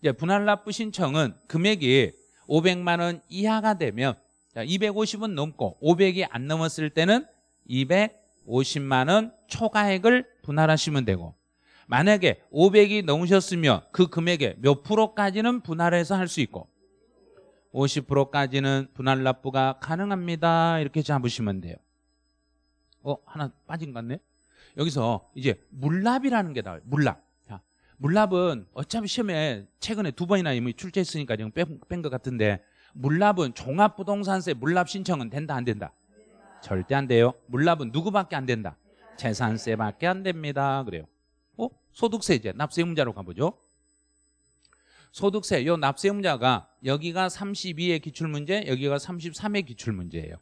이제 분할 납부 신청은 금액이 500만 원 이하가 되면 250은 넘고 500이 안 넘었을 때는 250만 원 초과액을 분할하시면 되고 만약에 500이 넘으셨으면 그 금액의 몇 프로까지는 분할해서 할 수 있고 50%까지는 분할 납부가 가능합니다. 이렇게 잡으시면 돼요. 어, 하나 빠진 것 같네? 여기서 이제 물납이라는 게 나와요. 물납. 자, 물납은 어차피 시험에 최근에 두 번이나 이미 출제했으니까 지금 뺀 것 같은데 물납은 종합부동산세 물납 신청은 된다 안 된다? 절대 안 돼요. 물납은 누구밖에 안 된다? 재산세밖에 안 됩니다. 그래요. 어? 소득세 이제 납세의무자로 가보죠. 소득세 요 납세용자가 여기가 32의 기출문제 여기가 33의 기출문제예요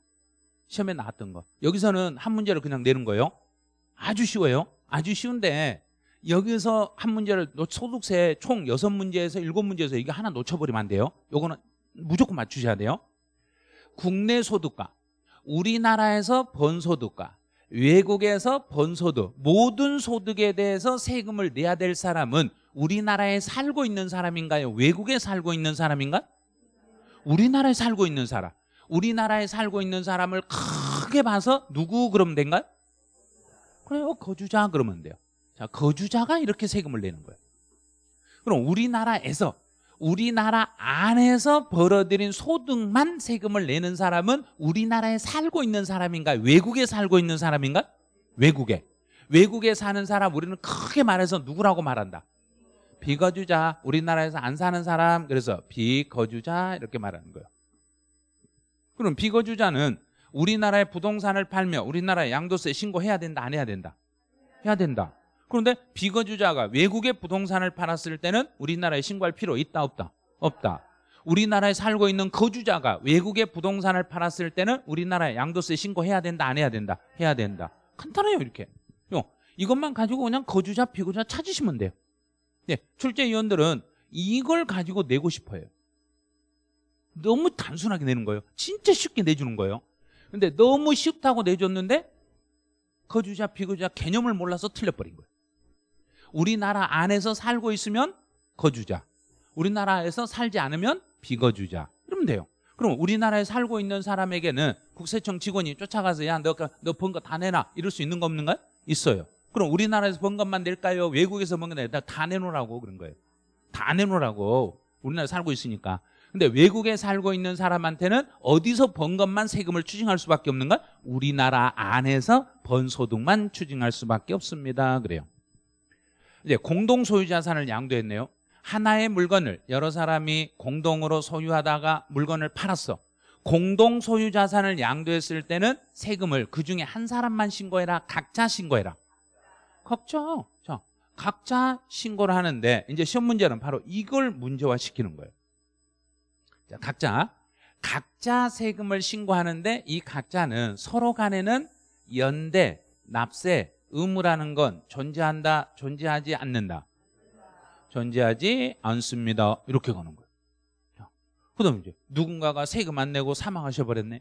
시험에 나왔던 거 여기서는 한 문제를 그냥 내는 거예요 아주 쉬워요 아주 쉬운데 여기서 한 문제를 소득세 총 6문제에서 7문제에서 이게 하나 놓쳐버리면 안 돼요 요거는 무조건 맞추셔야 돼요 국내 소득과 우리나라에서 번 소득과 외국에서 번 소득 모든 소득에 대해서 세금을 내야 될 사람은 우리나라에 살고 있는 사람인가요? 외국에 살고 있는 사람인가? 우리나라에 살고 있는 사람. 우리나라에 살고 있는 사람을 크게 봐서 누구 그러면 된가요? 그래요. 거주자 그러면 돼요. 자, 거주자가 이렇게 세금을 내는 거예요. 그럼 우리나라에서 우리나라 안에서 벌어들인 소득만 세금을 내는 사람은 우리나라에 살고 있는 사람인가? 외국에 살고 있는 사람인가? 외국에. 외국에 사는 사람 우리는 크게 말해서 누구라고 말한다? 비거주자 우리나라에서 안 사는 사람 그래서 비거주자 이렇게 말하는 거예요 그럼 비거주자는 우리나라의 부동산을 팔며 우리나라의 양도세 신고해야 된다 안 해야 된다 해야 된다 그런데 비거주자가 외국의 부동산을 팔았을 때는 우리나라에 신고할 필요 있다 없다 없다 우리나라에 살고 있는 거주자가 외국의 부동산을 팔았을 때는 우리나라에 양도세 신고해야 된다 안 해야 된다 해야 된다 간단해요 이렇게 이것만 가지고 그냥 거주자 비거주자 찾으시면 돼요 네, 출제위원들은 이걸 가지고 내고 싶어요. 너무 단순하게 내는 거예요. 진짜 쉽게 내주는 거예요. 근데 너무 쉽다고 내줬는데 거주자, 비거주자 개념을 몰라서 틀려버린 거예요. 우리나라 안에서 살고 있으면 거주자, 우리나라에서 살지 않으면 비거주자. 이러면 돼요. 그럼 우리나라에 살고 있는 사람에게는 국세청 직원이 쫓아가서 야, 너, 너번거다 내놔. 이럴 수 있는 거 없는가요? 있어요. 그럼 우리나라에서 번 것만 낼까요? 외국에서 번것 낼까요? 다 내놓으라고 그런 거예요. 다 내놓으라고. 우리나라 살고 있으니까. 근데 외국에 살고 있는 사람한테는 어디서 번 것만 세금을 추징할 수밖에 없는 건 우리나라 안에서 번 소득만 추징할 수밖에 없습니다. 그래요. 이제 공동 소유 자산을 양도했네요. 하나의 물건을 여러 사람이 공동으로 소유하다가 물건을 팔았어. 공동 소유 자산을 양도했을 때는 세금을 그 중에 한 사람만 신고해라. 각자 신고해라. 걱정. 자, 각자 신고를 하는데 이제 시험 문제는 바로 이걸 문제화 시키는 거예요. 자, 각자 각자 세금을 신고하는데 이 각자는 서로 간에는 연대, 납세, 의무라는 건 존재한다, 존재하지 않는다. 존재하지 않습니다. 이렇게 가는 거예요. 그 다음 이제 누군가가 세금 안 내고 사망하셔버렸네.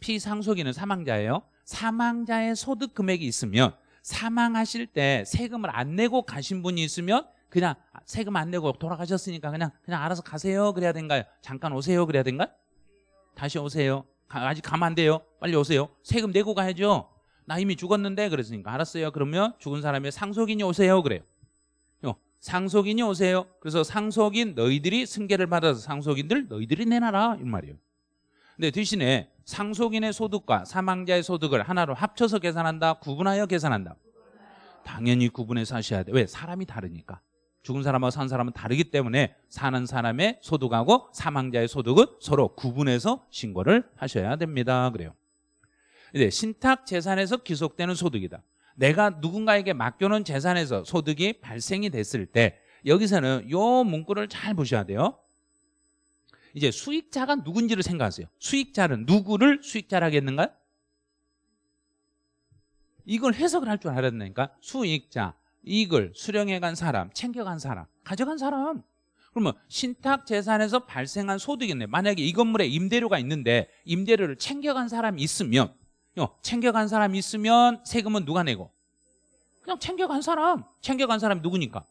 피상속인은 사망자예요. 사망자의 소득 금액이 있으면 사망하실 때 세금을 안 내고 가신 분이 있으면 그냥 아, 세금 안 내고 돌아가셨으니까 그냥 그냥 알아서 가세요 그래야 된가요? 잠깐 오세요 그래야 된가요? 다시 오세요. 가, 아직 가면 안 돼요. 빨리 오세요. 세금 내고 가야죠. 나 이미 죽었는데 그랬으니까 알았어요. 그러면 죽은 사람의 상속인이 오세요 그래요. 상속인이 오세요. 그래서 상속인 너희들이 승계를 받아서 상속인들 너희들이 내놔라 이 말이에요. 근데 대신에 상속인의 소득과 사망자의 소득을 하나로 합쳐서 계산한다 구분하여 계산한다 당연히 구분해서 하셔야 돼 왜? 사람이 다르니까 죽은 사람하고 산 사람은 다르기 때문에 사는 사람의 소득하고 사망자의 소득은 서로 구분해서 신고를 하셔야 됩니다 그래요 이제 신탁 재산에서 기속되는 소득이다 내가 누군가에게 맡겨놓은 재산에서 소득이 발생이 됐을 때 여기서는 요 문구를 잘 보셔야 돼요 이제 수익자가 누군지를 생각하세요. 수익자는 누구를 수익자라했는가요 이걸 해석을 할 줄 알았다니까. 수익자, 이익을 수령해간 사람, 챙겨간 사람, 가져간 사람. 그러면 신탁 재산에서 발생한 소득이네. 있 만약에 이 건물에 임대료가 있는데 임대료를 챙겨간 사람이 있으면 어, 챙겨간 사람이 있으면 세금은 누가 내고? 그냥 챙겨간 사람. 챙겨간 사람이 누구니까?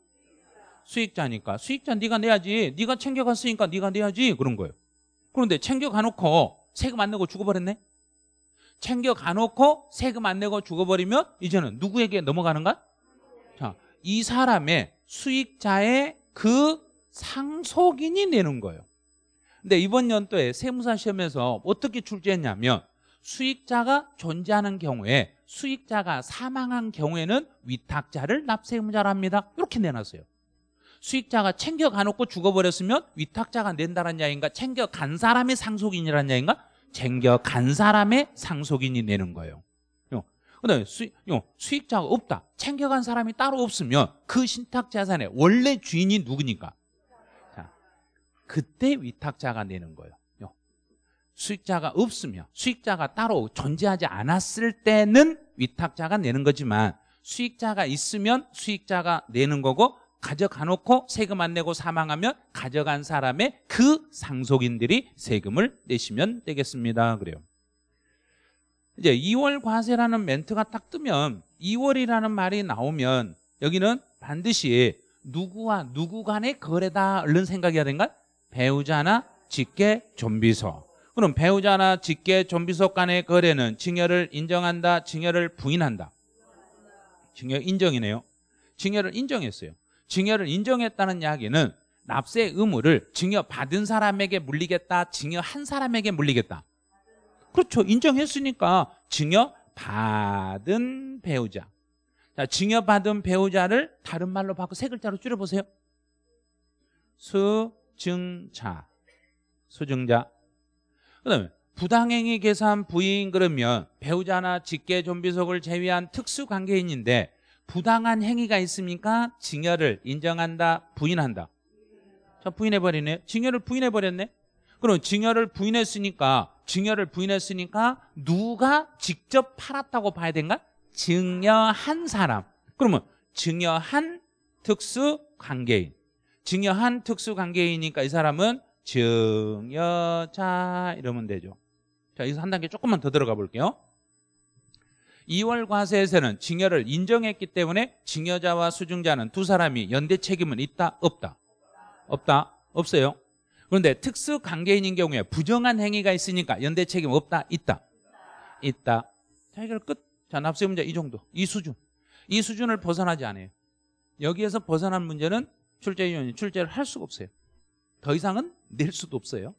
수익자니까. 수익자 네가 내야지. 네가 챙겨갔으니까 네가 내야지. 그런 거예요. 그런데 챙겨가놓고 세금 안 내고 죽어버렸네. 챙겨가놓고 세금 안 내고 죽어버리면 이제는 누구에게 넘어가는가? 자, 이 사람의 수익자의 그 상속인이 내는 거예요. 근데 이번 연도에 세무사 시험에서 어떻게 출제했냐면 수익자가 존재하는 경우에 수익자가 사망한 경우에는 위탁자를 납세의무자로합니다 이렇게 내놨어요. 수익자가 챙겨가놓고 죽어버렸으면 위탁자가 낸다는 이 야인가 챙겨간 사람의 상속인이란 야인가 챙겨간 사람의 상속인이 내는 거예요 그다 수익, 수익자가 없다 챙겨간 사람이 따로 없으면 그 신탁 자산의 원래 주인이 누구니까 자, 그때 위탁자가 내는 거예요 수익자가 없으면 수익자가 따로 존재하지 않았을 때는 위탁자가 내는 거지만 수익자가 있으면 수익자가 내는 거고 가져가 놓고 세금 안 내고 사망하면 가져간 사람의 그 상속인들이 세금을 내시면 되겠습니다. 그래요. 이제 2월 과세라는 멘트가 딱 뜨면 2월이라는 말이 나오면 여기는 반드시 누구와 누구 간의 거래다 얼른 생각해야 된가? 배우자나 직계 존비속. 그럼 배우자나 직계 존비속 간의 거래는 증여를 인정한다, 증여를 부인한다. 증여 인정이네요. 증여를 인정했어요. 증여를 인정했다는 이야기는 납세 의무를 증여받은 사람에게 물리겠다 증여한 사람에게 물리겠다 그렇죠 인정했으니까 증여받은 배우자 자, 증여받은 배우자를 다른 말로 바꿔 세 글자로 줄여보세요 수증자 수증자 그 다음에 부당행위 계산 부인 그러면 배우자나 직계 좀비속을 제외한 특수관계인인데 부당한 행위가 있습니까? 증여를 인정한다, 부인한다. 저부인해버리네증여를 부인해버렸네. 그럼 증여를 부인했으니까 증여를 부인했으니까 누가 직접 팔았다고 봐야 된가? 증여한 사람. 그러면 증여한 특수 관계인. 증여한 특수 관계이니까 인이 사람은 증여자 이러면 되죠. 자, 여기서 한 단계 조금만 더 들어가 볼게요. 2월 과세에서는 증여를 인정했기 때문에 증여자와수증자는두 사람이 연대 책임은 있다? 없다? 없다? 없어요. 그런데 특수 관계인인 경우에 부정한 행위가 있으니까 연대 책임 없다? 있다? 있다. 자, 이걸 끝. 자, 납세 문제 이 정도. 이 수준. 이 수준을 벗어나지 않아요. 여기에서 벗어난 문제는 출제위원이 출제를 할 수가 없어요. 더 이상은 낼 수도 없어요.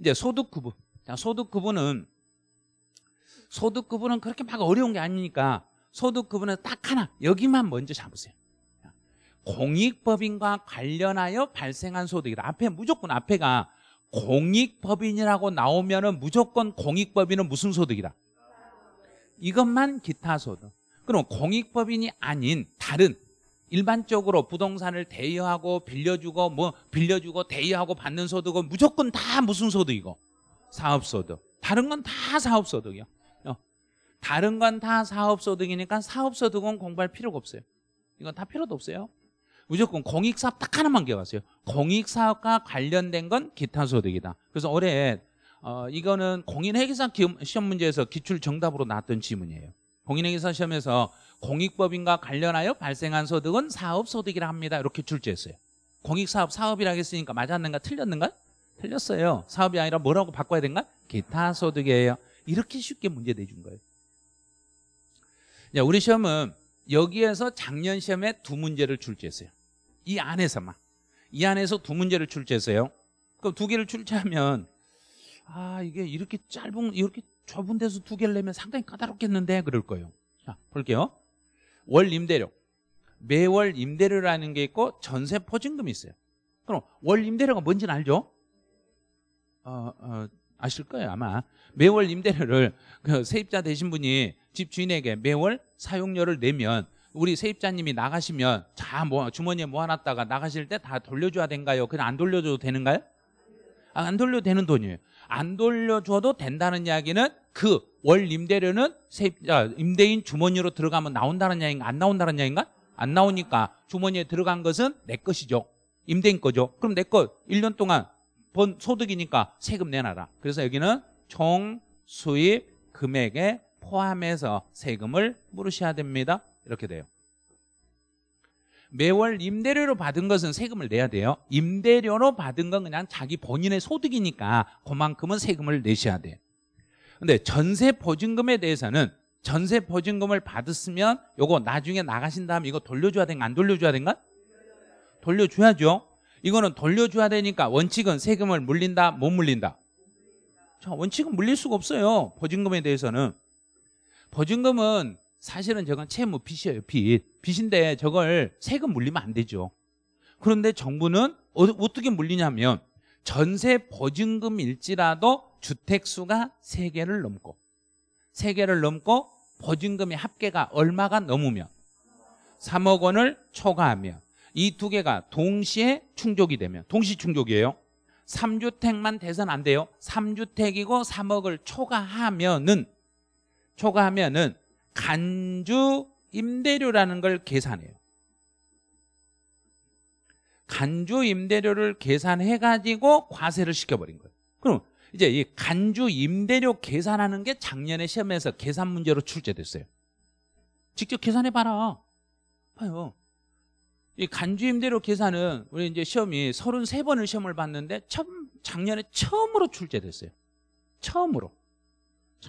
이제 소득 구분. 자, 소득 구분은 소득 구분은 그렇게 막 어려운 게 아니니까 소득 구분은 딱 하나 여기만 먼저 잡으세요. 공익법인과 관련하여 발생한 소득이다. 앞에 무조건 앞에가 공익법인이라고 나오면은 무조건 공익법인은 무슨 소득이다. 이것만 기타 소득. 그럼 공익법인이 아닌 다른 일반적으로 부동산을 대여하고 빌려주고 뭐 빌려주고 대여하고 받는 소득은 무조건 다 무슨 소득이고 사업소득. 다른 건 다 사업소득이요. 다른 건 다 사업소득이니까 사업소득은 공부할 필요가 없어요. 이건 다 필요도 없어요. 무조건 공익사업 딱 하나만 기억하세요. 공익사업과 관련된 건 기타소득이다. 그래서 올해 어, 이거는 공인회계사 시험 문제에서 기출 정답으로 나왔던 질문이에요 공인회계사 시험에서 공익법인과 관련하여 발생한 소득은 사업소득이라 합니다. 이렇게 출제했어요. 공익사업 사업이라 했으니까 맞았는가 틀렸는가? 틀렸어요. 사업이 아니라 뭐라고 바꿔야 된가? 기타소득이에요. 이렇게 쉽게 문제 내준 거예요. 자, 우리 시험은 여기에서 작년 시험에 두 문제를 출제했어요. 이 안에서만. 이 안에서 두 문제를 출제했어요. 그럼 두 개를 출제하면 아 이게 이렇게 짧은 이렇게 좁은 데서 두 개를 내면 상당히 까다롭겠는데 그럴 거예요. 자 볼게요. 월 임대료 매월 임대료라는 게 있고 전세 포징금이 있어요. 그럼 월 임대료가 뭔지는 알죠? 어, 어, 아실 거예요 아마 매월 임대료를 그 세입자 되신 분이 집 주인에게 매월 사용료를 내면 우리 세입자님이 나가시면 자 뭐 주머니에 모아놨다가 나가실 때 다 돌려줘야 된가요? 그냥 안 돌려줘도 되는가요? 아, 안 돌려도 되는 돈이에요. 안 돌려줘도 된다는 이야기는 그 월 임대료는 세입자 아, 임대인 주머니로 들어가면 나온다는 이야기인가 안 나온다는 이야기인가? 안 나오니까 주머니에 들어간 것은 내 것이죠. 임대인 거죠. 그럼 내 것 1년 동안 본 소득이니까 세금 내놔라. 그래서 여기는 총 수입 금액에 포함해서 세금을 물으셔야 됩니다. 이렇게 돼요. 매월 임대료로 받은 것은 세금을 내야 돼요. 임대료로 받은 건 그냥 자기 본인의 소득이니까 그만큼은 세금을 내셔야 돼요. 근데 전세 보증금에 대해서는 전세 보증금을 받았으면 이거 나중에 나가신 다음에 이거 돌려줘야 되는가 안 돌려줘야 되는가? 돌려줘야죠. 이거는 돌려줘야 되니까 원칙은 세금을 물린다 못 물린다 자, 원칙은 물릴 수가 없어요 보증금에 대해서는 보증금은 사실은 저건 채무 뭐 빚이에요 빚 빚인데 저걸 세금 물리면 안 되죠 그런데 정부는 어, 어떻게 물리냐면 전세 보증금일지라도 주택수가 3개를 넘고 3개를 넘고 보증금의 합계가 얼마가 넘으면 3억 원을 초과하면 이두 개가 동시에 충족이 되면 동시 충족이에요. 3주택만 돼선 안 돼요. 3주택이고 3억을 초과하면은 초과하면은 간주 임대료라는 걸 계산해요. 간주 임대료를 계산해 가지고 과세를 시켜 버린 거예요. 그럼 이제 이 간주 임대료 계산하는 게 작년에 시험에서 계산 문제로 출제됐어요. 직접 계산해 봐라. 봐요. 이 간주임대료 계산은 우리 이제 시험이 33번을 시험을 봤는데 처음, 작년에 처음으로 출제됐어요. 처음으로.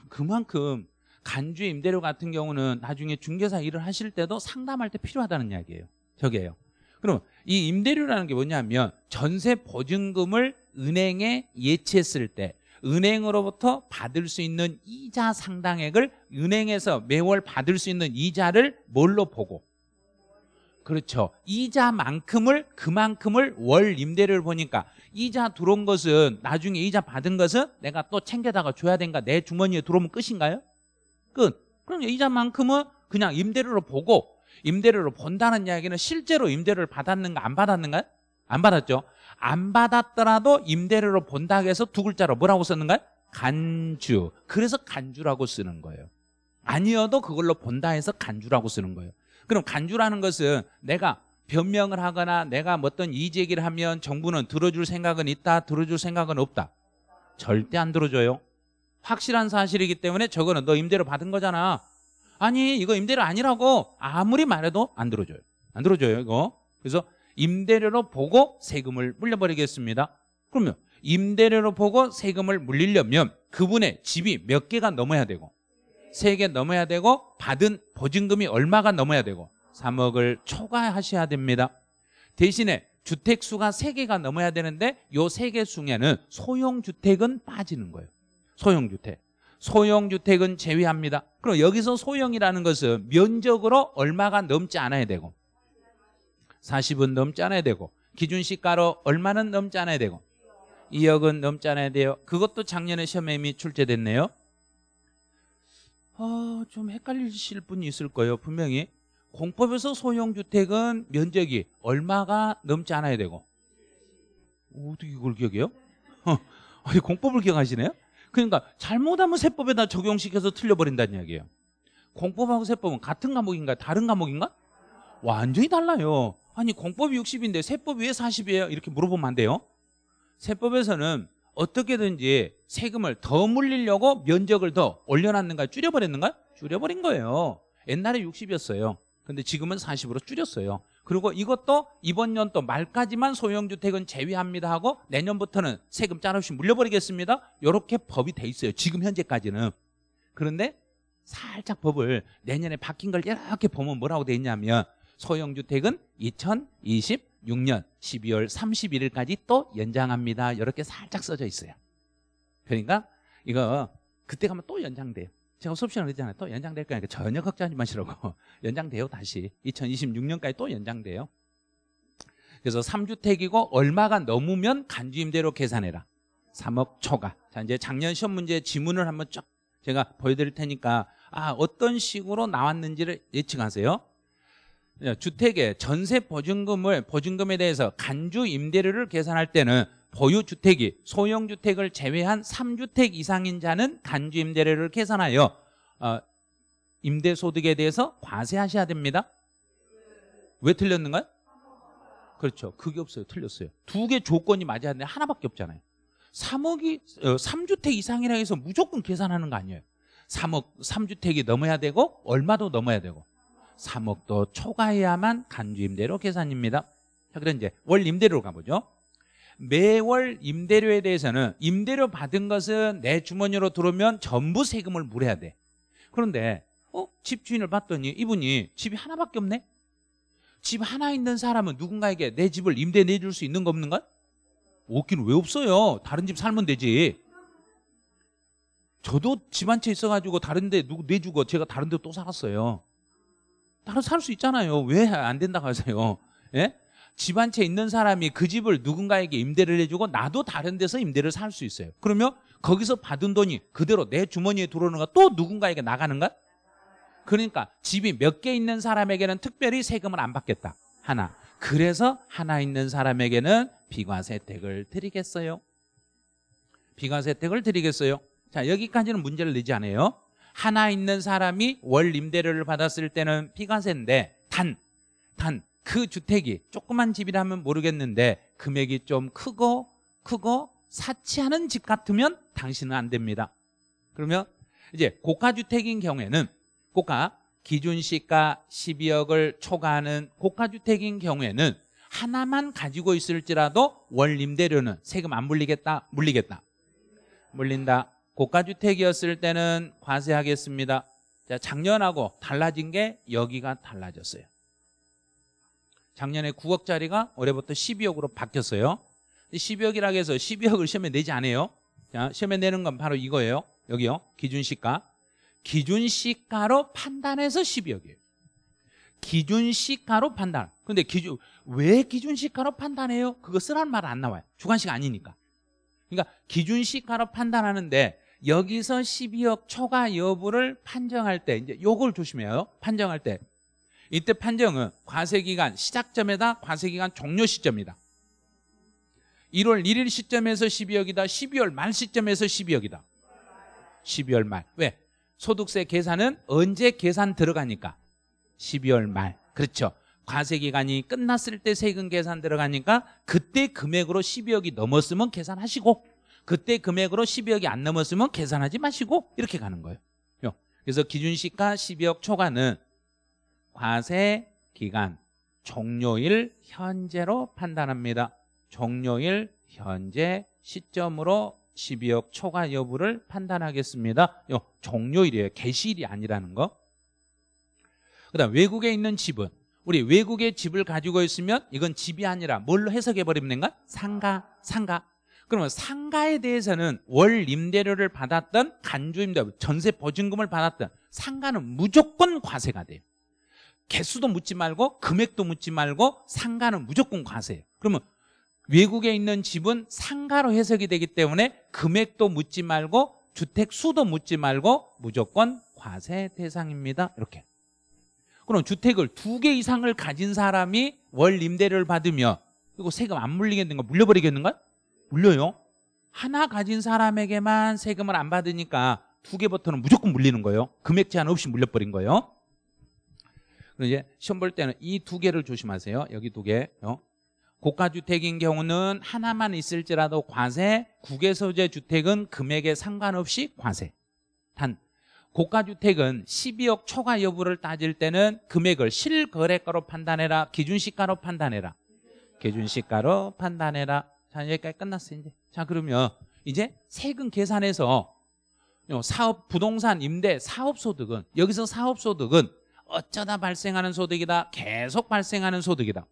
그만큼 간주임대료 같은 경우는 나중에 중개사 일을 하실 때도 상담할 때 필요하다는 이야기예요. 저게요. 그럼 이 임대료라는 게 뭐냐면 전세 보증금을 은행에 예치했을 때 은행으로부터 받을 수 있는 이자 상당액을 은행에서 매월 받을 수 있는 이자를 뭘로 보고 그렇죠. 이자만큼을 그만큼을 월 임대료를 보니까 이자 들어온 것은 나중에 이자 받은 것은 내가 또 챙겨다가 줘야 되니까 내 주머니에 들어오면 끝인가요? 끝. 그럼 이자만큼은 그냥 임대료로 보고 임대료로 본다는 이야기는 실제로 임대료를 받았는가 안 받았는가요? 안 받았죠. 안 받았더라도 임대료로 본다 해서 두 글자로 뭐라고 썼는가요? 간주. 그래서 간주라고 쓰는 거예요. 아니어도 그걸로 본다 해서 간주라고 쓰는 거예요. 그럼 간주라는 것은 내가 변명을 하거나 내가 뭐 어떤 이의기를 하면 정부는 들어줄 생각은 있다 들어줄 생각은 없다 절대 안 들어줘요 확실한 사실이기 때문에 저거는 너 임대료 받은 거잖아 아니 이거 임대료 아니라고 아무리 말해도 안 들어줘요 안 들어줘요 이거 그래서 임대료로 보고 세금을 물려버리겠습니다 그러면 임대료로 보고 세금을 물리려면 그분의 집이 몇 개가 넘어야 되고 세개 넘어야 되고 받은 보증금이 얼마가 넘어야 되고 3억을 초과하셔야 됩니다. 대신에 주택수가 3개가 넘어야 되는데 요 3개 중에는 소형주택은 빠지는 거예요. 소형주택. 소형주택은 제외합니다. 그럼 여기서 소형이라는 것은 면적으로 얼마가 넘지 않아야 되고 40은 넘지 않아야 되고 기준시가로 얼마는 넘지 않아야 되고 2억은 넘지 않아야 돼요. 그것도 작년에 시험에 이미 출제됐네요. 어, 좀 헷갈리실 분이 있을 거예요. 분명히 공법에서 소형주택은 면적이 얼마가 넘지 않아야 되고 어떻게 그걸 기억해요? 어, 아니 공법을 기억하시네요? 그러니까 잘못하면 세법에다 적용시켜서 틀려버린다는 이야기예요. 공법하고 세법은 같은 과목인가 다른 과목인가? 완전히 달라요. 아니 공법이 60인데 세법이 왜 40이에요? 이렇게 물어보면 안 돼요. 세법에서는 어떻게든지 세금을 더 물리려고 면적을 더 올려놨는가 줄여버렸는가 줄여버린 거예요 옛날에 60이었어요 근데 지금은 40으로 줄였어요 그리고 이것도 이번 연도 말까지만 소형주택은 제외합니다 하고 내년부터는 세금 짤없이 물려버리겠습니다 이렇게 법이 돼 있어요 지금 현재까지는 그런데 살짝 법을 내년에 바뀐 걸 이렇게 보면 뭐라고 돼 있냐면 소형주택은 2020 6년 12월 31일까지 또 연장합니다. 이렇게 살짝 써져 있어요. 그러니까 이거 그때 가면 또 연장돼요. 제가 수업 시간에 그랬잖아요. 또 연장될 거니까 그러니까 전혀 걱정하지 마시라고. 연장돼요, 다시. 2026년까지 또 연장돼요. 그래서 3주택이고 얼마가 넘으면 간주임대로 계산해라. 3억 초과. 자, 이제 작년 시험 문제 지문을 한번 쭉 제가 보여드릴 테니까 아, 어떤 식으로 나왔는지를 예측하세요. 예, 주택의 전세 보증금을 보증금에 대해서 간주 임대료를 계산할 때는 보유 주택이 소형 주택을 제외한 3주택 이상인 자는 간주 임대료를 계산하여 어, 임대 소득에 대해서 과세하셔야 됩니다. 왜 틀렸는가요? 그렇죠. 그게 없어요. 틀렸어요. 두 개 조건이 맞아야 되는데 하나밖에 없잖아요. 3억이 어, 3주택 이상이라 해서 무조건 계산하는 거 아니에요. 3억 3주택이 넘어야 되고 얼마도 넘어야 되고 3억도 초과해야만 간주임대료 계산입니다. 자, 그럼 이제 월 임대료로 가보죠. 매월 임대료에 대해서는 임대료 받은 것은 내 주머니로 들어오면 전부 세금을 물어야 돼. 그런데 어? 집주인을 봤더니 이분이 집이 하나밖에 없네? 집 하나 있는 사람은 누군가에게 내 집을 임대 내줄 수 있는 거 없는가? 없는왜 없어요. 다른 집 살면 되지. 저도 집 한 채 있어가지고 다른 데 누구 내주고 제가 다른 데 또 살았어요. 따로 살 수 있잖아요. 왜 안 된다고 하세요? 예? 집한 채 있는 사람이 그 집을 누군가에게 임대를 해주고 나도 다른 데서 임대를 살 수 있어요. 그러면 거기서 받은 돈이 그대로 내 주머니에 들어오는가 또 누군가에게 나가는가? 그러니까 집이 몇 개 있는 사람에게는 특별히 세금을 안 받겠다. 하나. 그래서 하나 있는 사람에게는 비과세 혜택을 드리겠어요. 비과세 혜택을 드리겠어요. 자, 여기까지는 문제를 내지 않아요. 하나 있는 사람이 월 임대료를 받았을 때는 피과세인데 단, 단 그 주택이 조그만 집이라면 모르겠는데 금액이 좀 크고 크고 사치하는 집 같으면 당신은 안 됩니다. 그러면 이제 고가주택인 경우에는 고가 기준 시가 12억을 초과하는 고가주택인 경우에는 하나만 가지고 있을지라도 월 임대료는 세금 안 물리겠다 물리겠다 물린다 고가주택이었을 때는 과세하겠습니다. 자, 작년하고 달라진 게 여기가 달라졌어요. 작년에 9억짜리가 올해부터 12억으로 바뀌었어요. 12억이라 해서 12억을 시험에 내지 않아요. 자, 시험에 내는 건 바로 이거예요. 여기요. 기준시가. 기준시가로 판단해서 12억이에요. 기준시가로 판단. 근데 기준 왜 기준시가로 판단해요? 그거 쓰라는 말안 나와요. 주관식 아니니까. 그러니까 기준시가로 판단하는데 여기서 12억 초과 여부를 판정할 때 이제 요걸 조심해요. 판정할 때 이때 판정은 과세기간 시작점에다 과세기간 종료 시점이다. 1월 1일 시점에서 12억이다. 12월 말 시점에서 12억이다. 12월 말. 왜? 소득세 계산은 언제 계산 들어가니까? 12월 말. 그렇죠. 과세기간이 끝났을 때 세금 계산 들어가니까 그때 금액으로 12억이 넘었으면 계산하시고 그때 금액으로 12억이 안 넘었으면 계산하지 마시고 이렇게 가는 거예요. 그래서 기준시가 12억 초과는 과세 기간 종료일 현재로 판단합니다. 종료일 현재 시점으로 12억 초과 여부를 판단하겠습니다. 요 종료일이에요. 개시일이 아니라는 거. 그다음 외국에 있는 집은 우리 외국에 집을 가지고 있으면 이건 집이 아니라 뭘로 해석해 버리면 된가? 상가, 상가. 그러면 상가에 대해서는 월 임대료를 받았던 간주임대, 전세 보증금을 받았던 상가는 무조건 과세가 돼요. 개수도 묻지 말고 금액도 묻지 말고 상가는 무조건 과세예요. 그러면 외국에 있는 집은 상가로 해석이 되기 때문에 금액도 묻지 말고 주택 수도 묻지 말고 무조건 과세 대상입니다. 이렇게. 그럼 주택을 두 개 이상을 가진 사람이 월 임대료를 받으며 그리고 세금 안 물리겠는가 물려버리겠는가? 물려요. 하나 가진 사람에게만 세금을 안 받으니까 두 개부터는 무조건 물리는 거예요. 금액 제한 없이 물려버린 거예요. 그럼 이제 시험 볼 때는 이 두 개를 조심하세요. 여기 두 개. 어? 고가주택인 경우는 하나만 있을지라도 과세, 국외소재 주택은 금액에 상관없이 과세. 단, 고가주택은 12억 초과 여부를 따질 때는 금액을 실거래가로 판단해라, 기준시가로 판단해라. 기준시가로 판단해라. 자, 여기까지 끝났어, 이제. 자, 그러면 이제 세금 계산해서 사업, 부동산, 임대, 사업소득은 여기서 사업소득은 어쩌다 발생하는 소득이다. 계속 발생하는 소득이다.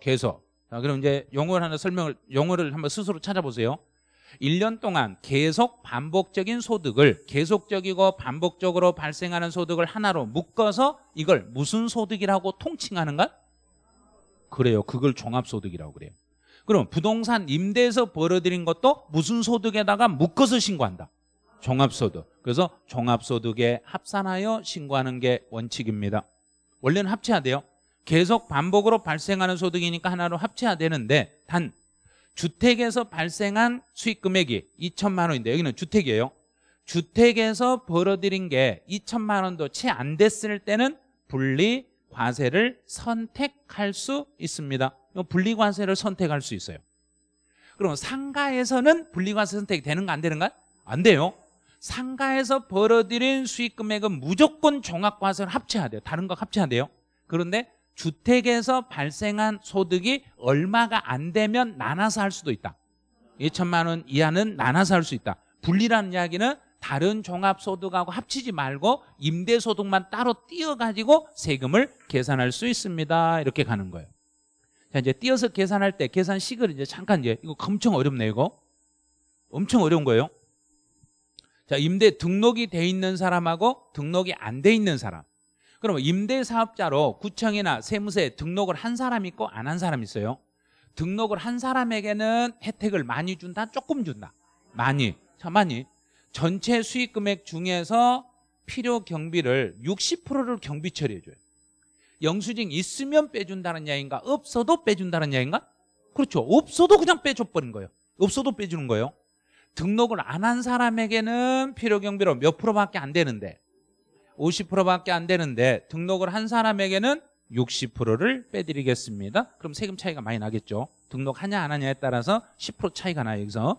계속. 자, 그럼 이제 용어를 하나 설명을, 용어를 한번 스스로 찾아보세요. 1년 동안 계속 반복적인 소득을 계속적이고 반복적으로 발생하는 소득을 하나로 묶어서 이걸 무슨 소득이라고 통칭하는가? 그래요. 그걸 종합소득이라고 그래요. 그럼 부동산 임대에서 벌어들인 것도 무슨 소득에다가 묶어서 신고한다. 종합소득. 그래서 종합소득에 합산하여 신고하는 게 원칙입니다. 원래는 합쳐야 돼요. 계속 반복으로 발생하는 소득이니까 하나로 합쳐야 되는데 단 주택에서 발생한 수익 금액이 2천만 원인데 여기는 주택이에요. 주택에서 벌어들인 게 2천만 원도 채 안 됐을 때는 분리 과세를 선택할 수 있습니다. 분리과세를 선택할 수 있어요. 그럼 상가에서는 분리과세 선택이 되는가 안 되는가? 안 돼요. 상가에서 벌어들인 수익 금액은 무조건 종합과세를 합쳐야 돼요. 다른 거 합쳐야 돼요. 그런데 주택에서 발생한 소득이 얼마가 안 되면 나눠서 할 수도 있다. 2천만 원 이하는 나눠서 할 수 있다. 분리라는 이야기는 다른 종합소득하고 합치지 말고 임대소득만 따로 띄어가지고 세금을 계산할 수 있습니다. 이렇게 가는 거예요. 자, 이제 띄어서 계산할 때 계산식을 이제 잠깐 이제 이거 엄청 어렵네요, 이거. 엄청 어려운 거예요. 자, 임대 등록이 돼 있는 사람하고 등록이 안 돼 있는 사람. 그러면 임대 사업자로 구청이나 세무서에 등록을 한 사람 있고 안 한 사람 있어요. 등록을 한 사람에게는 혜택을 많이 준다, 조금 준다. 많이. 참 많이. 전체 수익 금액 중에서 필요 경비를 60%를 경비 처리해줘요. 영수증 있으면 빼준다는 이 야인가? 없어도 빼준다는 이 야인가? 그렇죠. 없어도 그냥 빼줘버린 거예요. 없어도 빼주는 거예요. 등록을 안 한 사람에게는 필요 경비로 몇 프로밖에 안 되는데 50%밖에 안 되는데 등록을 한 사람에게는 60%를 빼드리겠습니다. 그럼 세금 차이가 많이 나겠죠. 등록하냐 안 하냐에 따라서 10% 차이가 나요. 여기서.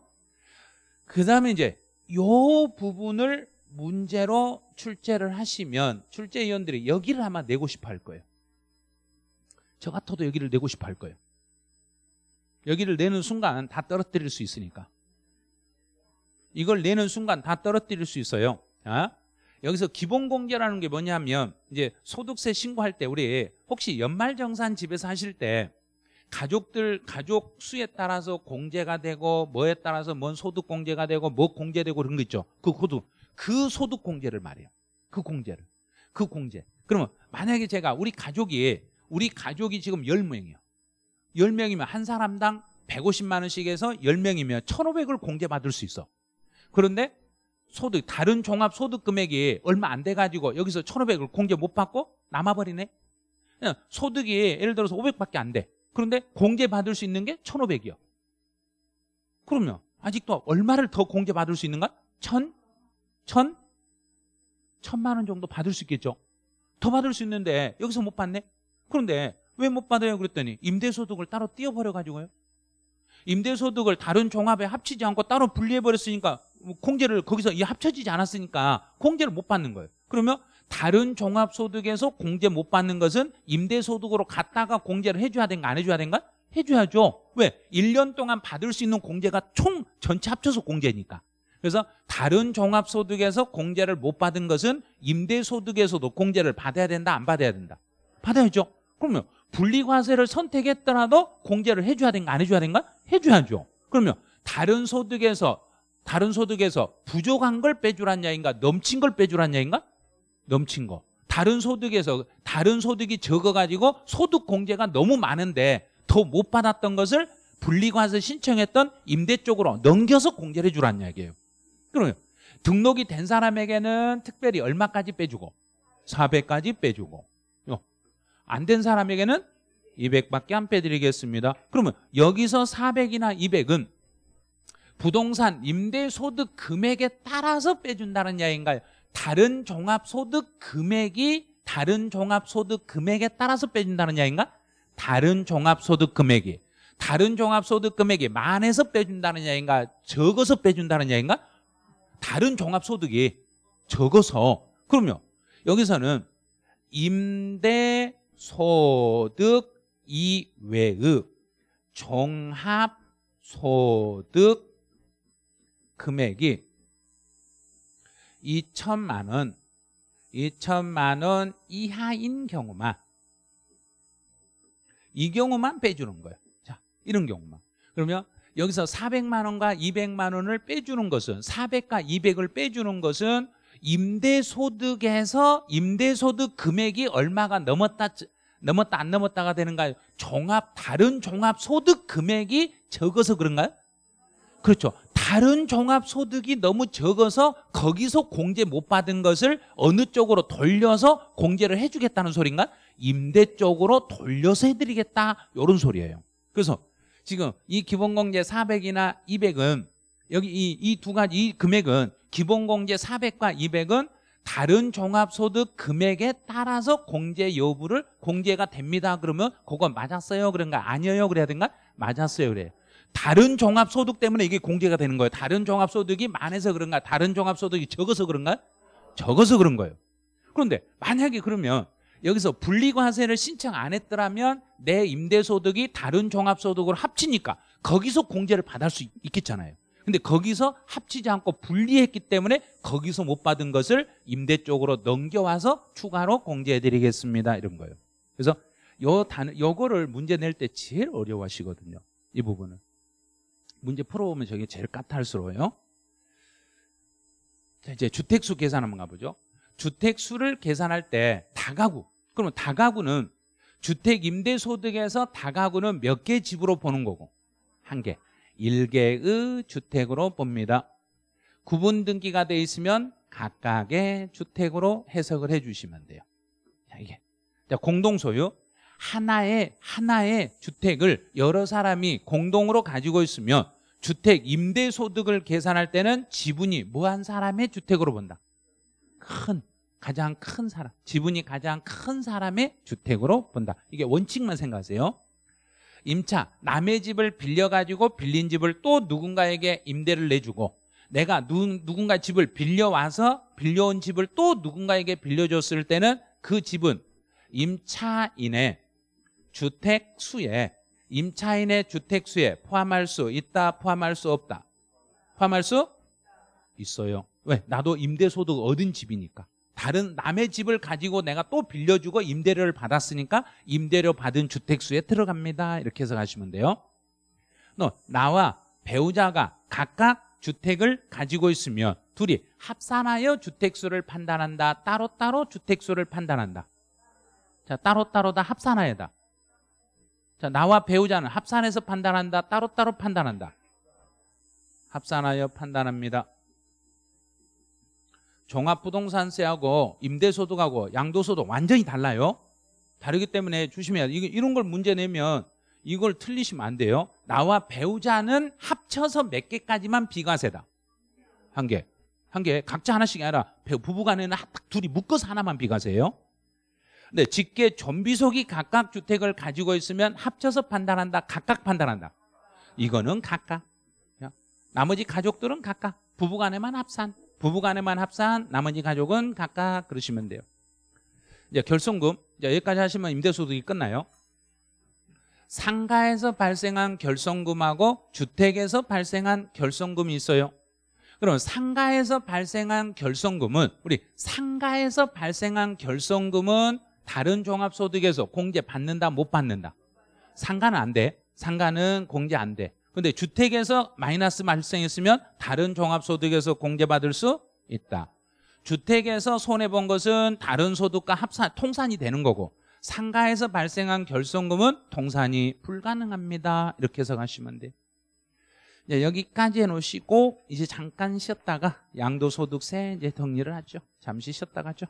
그 다음에 이제 요 부분을 문제로 출제를 하시면 출제위원들이 여기를 아마 내고 싶어 할 거예요. 저 같아도 여기를 내고 싶어 할 거예요. 여기를 내는 순간 다 떨어뜨릴 수 있으니까. 이걸 내는 순간 다 떨어뜨릴 수 있어요. 아? 여기서 기본 공제라는 게 뭐냐면 이제 소득세 신고할 때 우리 혹시 연말정산 집에서 하실 때 가족들 가족 수에 따라서 공제가 되고 뭐에 따라서 뭔 소득 공제가 되고 뭐 공제되고 그런 거 있죠. 그 소득 그 소득 공제를 말해요. 그 공제를 그 공제. 그러면 만약에 제가 우리 가족이 우리 가족이 지금 10명이에요. 10명이면 한 사람당 150만 원씩 에서 10명이면 1,500을 공제받을 수 있어. 그런데 소득 다른 종합 소득 금액이 얼마 안 돼 가지고 여기서 1,500을 공제 못 받고 남아 버리네. 소득이 예를 들어서 500밖에 안 돼. 그런데 공제받을수 있는 게 1,500이요. 그럼요. 아직도 얼마를 더공제받을수 있는가? 1,000? 0 0 0만원 정도 받을 수 있겠죠. 더 받을 수 있는데 여기서 못 받네. 그런데 왜 못 받아요? 그랬더니 임대소득을 따로 띄워버려 가지고요. 임대소득을 다른 종합에 합치지 않고 따로 분리해 버렸으니까 뭐 공제를 거기서 합쳐지지 않았으니까 공제를 못 받는 거예요. 그러면 다른 종합소득에서 공제 못 받는 것은 임대소득으로 갔다가 공제를 해줘야 된가 안 해줘야 된가? 해줘야죠. 왜? 1년 동안 받을 수 있는 공제가 총 전체 합쳐서 공제니까. 그래서 다른 종합소득에서 공제를 못 받은 것은 임대소득에서도 공제를 받아야 된다 안 받아야 된다? 받아야죠. 그러면 분리과세를 선택했더라도 공제를 해줘야 된가 안 해줘야 된가? 해줘야죠. 그러면 다른 소득에서 다른 소득에서 부족한 걸 빼주란 야인가 넘친 걸 빼주란 야인가? 넘친 거. 다른 소득에서 다른 소득이 적어가지고 소득 공제가 너무 많은데 더 못 받았던 것을 분리과세 신청했던 임대 쪽으로 넘겨서 공제를 해주라는 이야기예요. 그러면 등록이 된 사람에게는 특별히 얼마까지 빼주고 400까지 빼주고 어. 안된 사람에게는 200밖에 안 빼드리겠습니다. 그러면 여기서 400이나 200은 부동산 임대소득 금액에 따라서 빼준다는 이야기인가요? 다른 종합소득 금액이 다른 종합소득 금액에 따라서 빼준다는 이야기인가? 다른 종합소득 금액이 다른 종합소득 금액이 만에서 빼준다는 이야기인가? 적어서 빼준다는 이야기인가? 다른 종합소득이 적어서 그럼요 여기서는 임대소득 이외의 종합소득 금액이 2천만 원, 2천만 원 이하인 경우만 이 경우만 빼주는 거예요. 자, 이런 경우만. 그러면 여기서 400만 원과 200만 원을 빼주는 것은 400과 200을 빼주는 것은 임대소득에서 임대소득 금액이 얼마가 넘었다 넘었다 안 넘었다가 되는가요? 종합 다른 종합 소득 금액이 적어서 그런가요? 그렇죠. 다른 종합소득이 너무 적어서 거기서 공제 못 받은 것을 어느 쪽으로 돌려서 공제를 해주겠다는 소리인가 임대 쪽으로 돌려서 해드리겠다 이런 소리예요 그래서 지금 이 기본공제 400이나 200은 여기 이 두 가지 이 금액은 기본공제 400과 200은 다른 종합소득 금액에 따라서 공제 여부를 공제가 됩니다 그러면 그건 맞았어요 그런가 아니에요 그래야 된가 맞았어요 그래요 다른 종합소득 때문에 이게 공제가 되는 거예요. 다른 종합소득이 많아서 그런가? 다른 종합소득이 적어서 그런가? 적어서 그런 거예요. 그런데 만약에 그러면 여기서 분리과세를 신청 안 했더라면 내 임대소득이 다른 종합소득으로 합치니까 거기서 공제를 받을 수 있겠잖아요. 근데 거기서 합치지 않고 분리했기 때문에 거기서 못 받은 것을 임대 쪽으로 넘겨와서 추가로 공제해드리겠습니다. 이런 거예요. 그래서 요 단, 요거를 문제 낼 때 제일 어려워하시거든요. 이 부분은. 문제 풀어보면 저게 제일 까탈스러워요. 자, 이제 주택수 계산 한번 가보죠. 주택수를 계산할 때 다가구. 그러면 다가구는 주택 임대소득에서 다가구는 몇 개 집으로 보는 거고? 한 개. 1개의 주택으로 봅니다. 구분 등기가 돼 있으면 각각의 주택으로 해석을 해 주시면 돼요. 자, 이게. 자, 공동소유. 하나의 하나의 주택을 여러 사람이 공동으로 가지고 있으면 주택 임대 소득을 계산할 때는 지분이 무한 뭐 사람의 주택으로 본다. 큰 가장 큰 사람, 지분이 가장 큰 사람의 주택으로 본다. 이게 원칙만 생각하세요. 임차, 남의 집을 빌려가지고 빌린 집을 또 누군가에게 임대를 내주고 내가 누, 누군가 집을 빌려와서 빌려온 집을 또 누군가에게 빌려줬을 때는 그 집은 임차인의 주택 수에 임차인의 주택 수에 포함할 수 있다 포함할 수 없다 포함할 수 있어요 왜 나도 임대소득 얻은 집이니까 다른 남의 집을 가지고 내가 또 빌려주고 임대료를 받았으니까 임대료 받은 주택 수에 들어갑니다 이렇게 해서 가시면 돼요 너 나와 배우자가 각각 주택을 가지고 있으면 둘이 합산하여 주택수를 판단한다 따로따로 주택수를 판단한다 자 따로따로 따로 다 합산하여다 자, 나와 배우자는 합산해서 판단한다, 따로따로 판단한다. 합산하여 판단합니다. 종합부동산세하고 임대소득하고 양도소득 완전히 달라요. 다르기 때문에 조심해야 돼 이런 걸 문제 내면 이걸 틀리시면 안 돼요. 나와 배우자는 합쳐서 몇 개까지만 비과세다. 한 개. 한 개. 각자 하나씩 아니라 부부간에는 딱 둘이 묶어서 하나만 비과세예요. 네, 직계 전비속이 각각 주택을 가지고 있으면 합쳐서 판단한다. 각각 판단한다. 이거는 각각. 나머지 가족들은 각각. 부부간에만 합산. 부부간에만 합산. 나머지 가족은 각각 그러시면 돼요. 이제 결손금. 이제 여기까지 하시면 임대소득이 끝나요. 상가에서 발생한 결손금하고 주택에서 발생한 결손금이 있어요. 그럼 상가에서 발생한 결손금은 우리 상가에서 발생한 결손금은 다른 종합소득에서 공제 받는다 못 받는다 상관은 안 돼. 상관은 공제 안 돼. 근데 주택에서 마이너스 발생했으면 다른 종합소득에서 공제받을 수 있다. 주택에서 손해본 것은 다른 소득과 합산, 통산이 되는 거고 상가에서 발생한 결손금은 통산이 불가능합니다. 이렇게 해석하시면 돼 이제 여기까지 해놓으시고 이제 잠깐 쉬었다가 양도소득세 이제 정리를 하죠. 잠시 쉬었다가 하죠.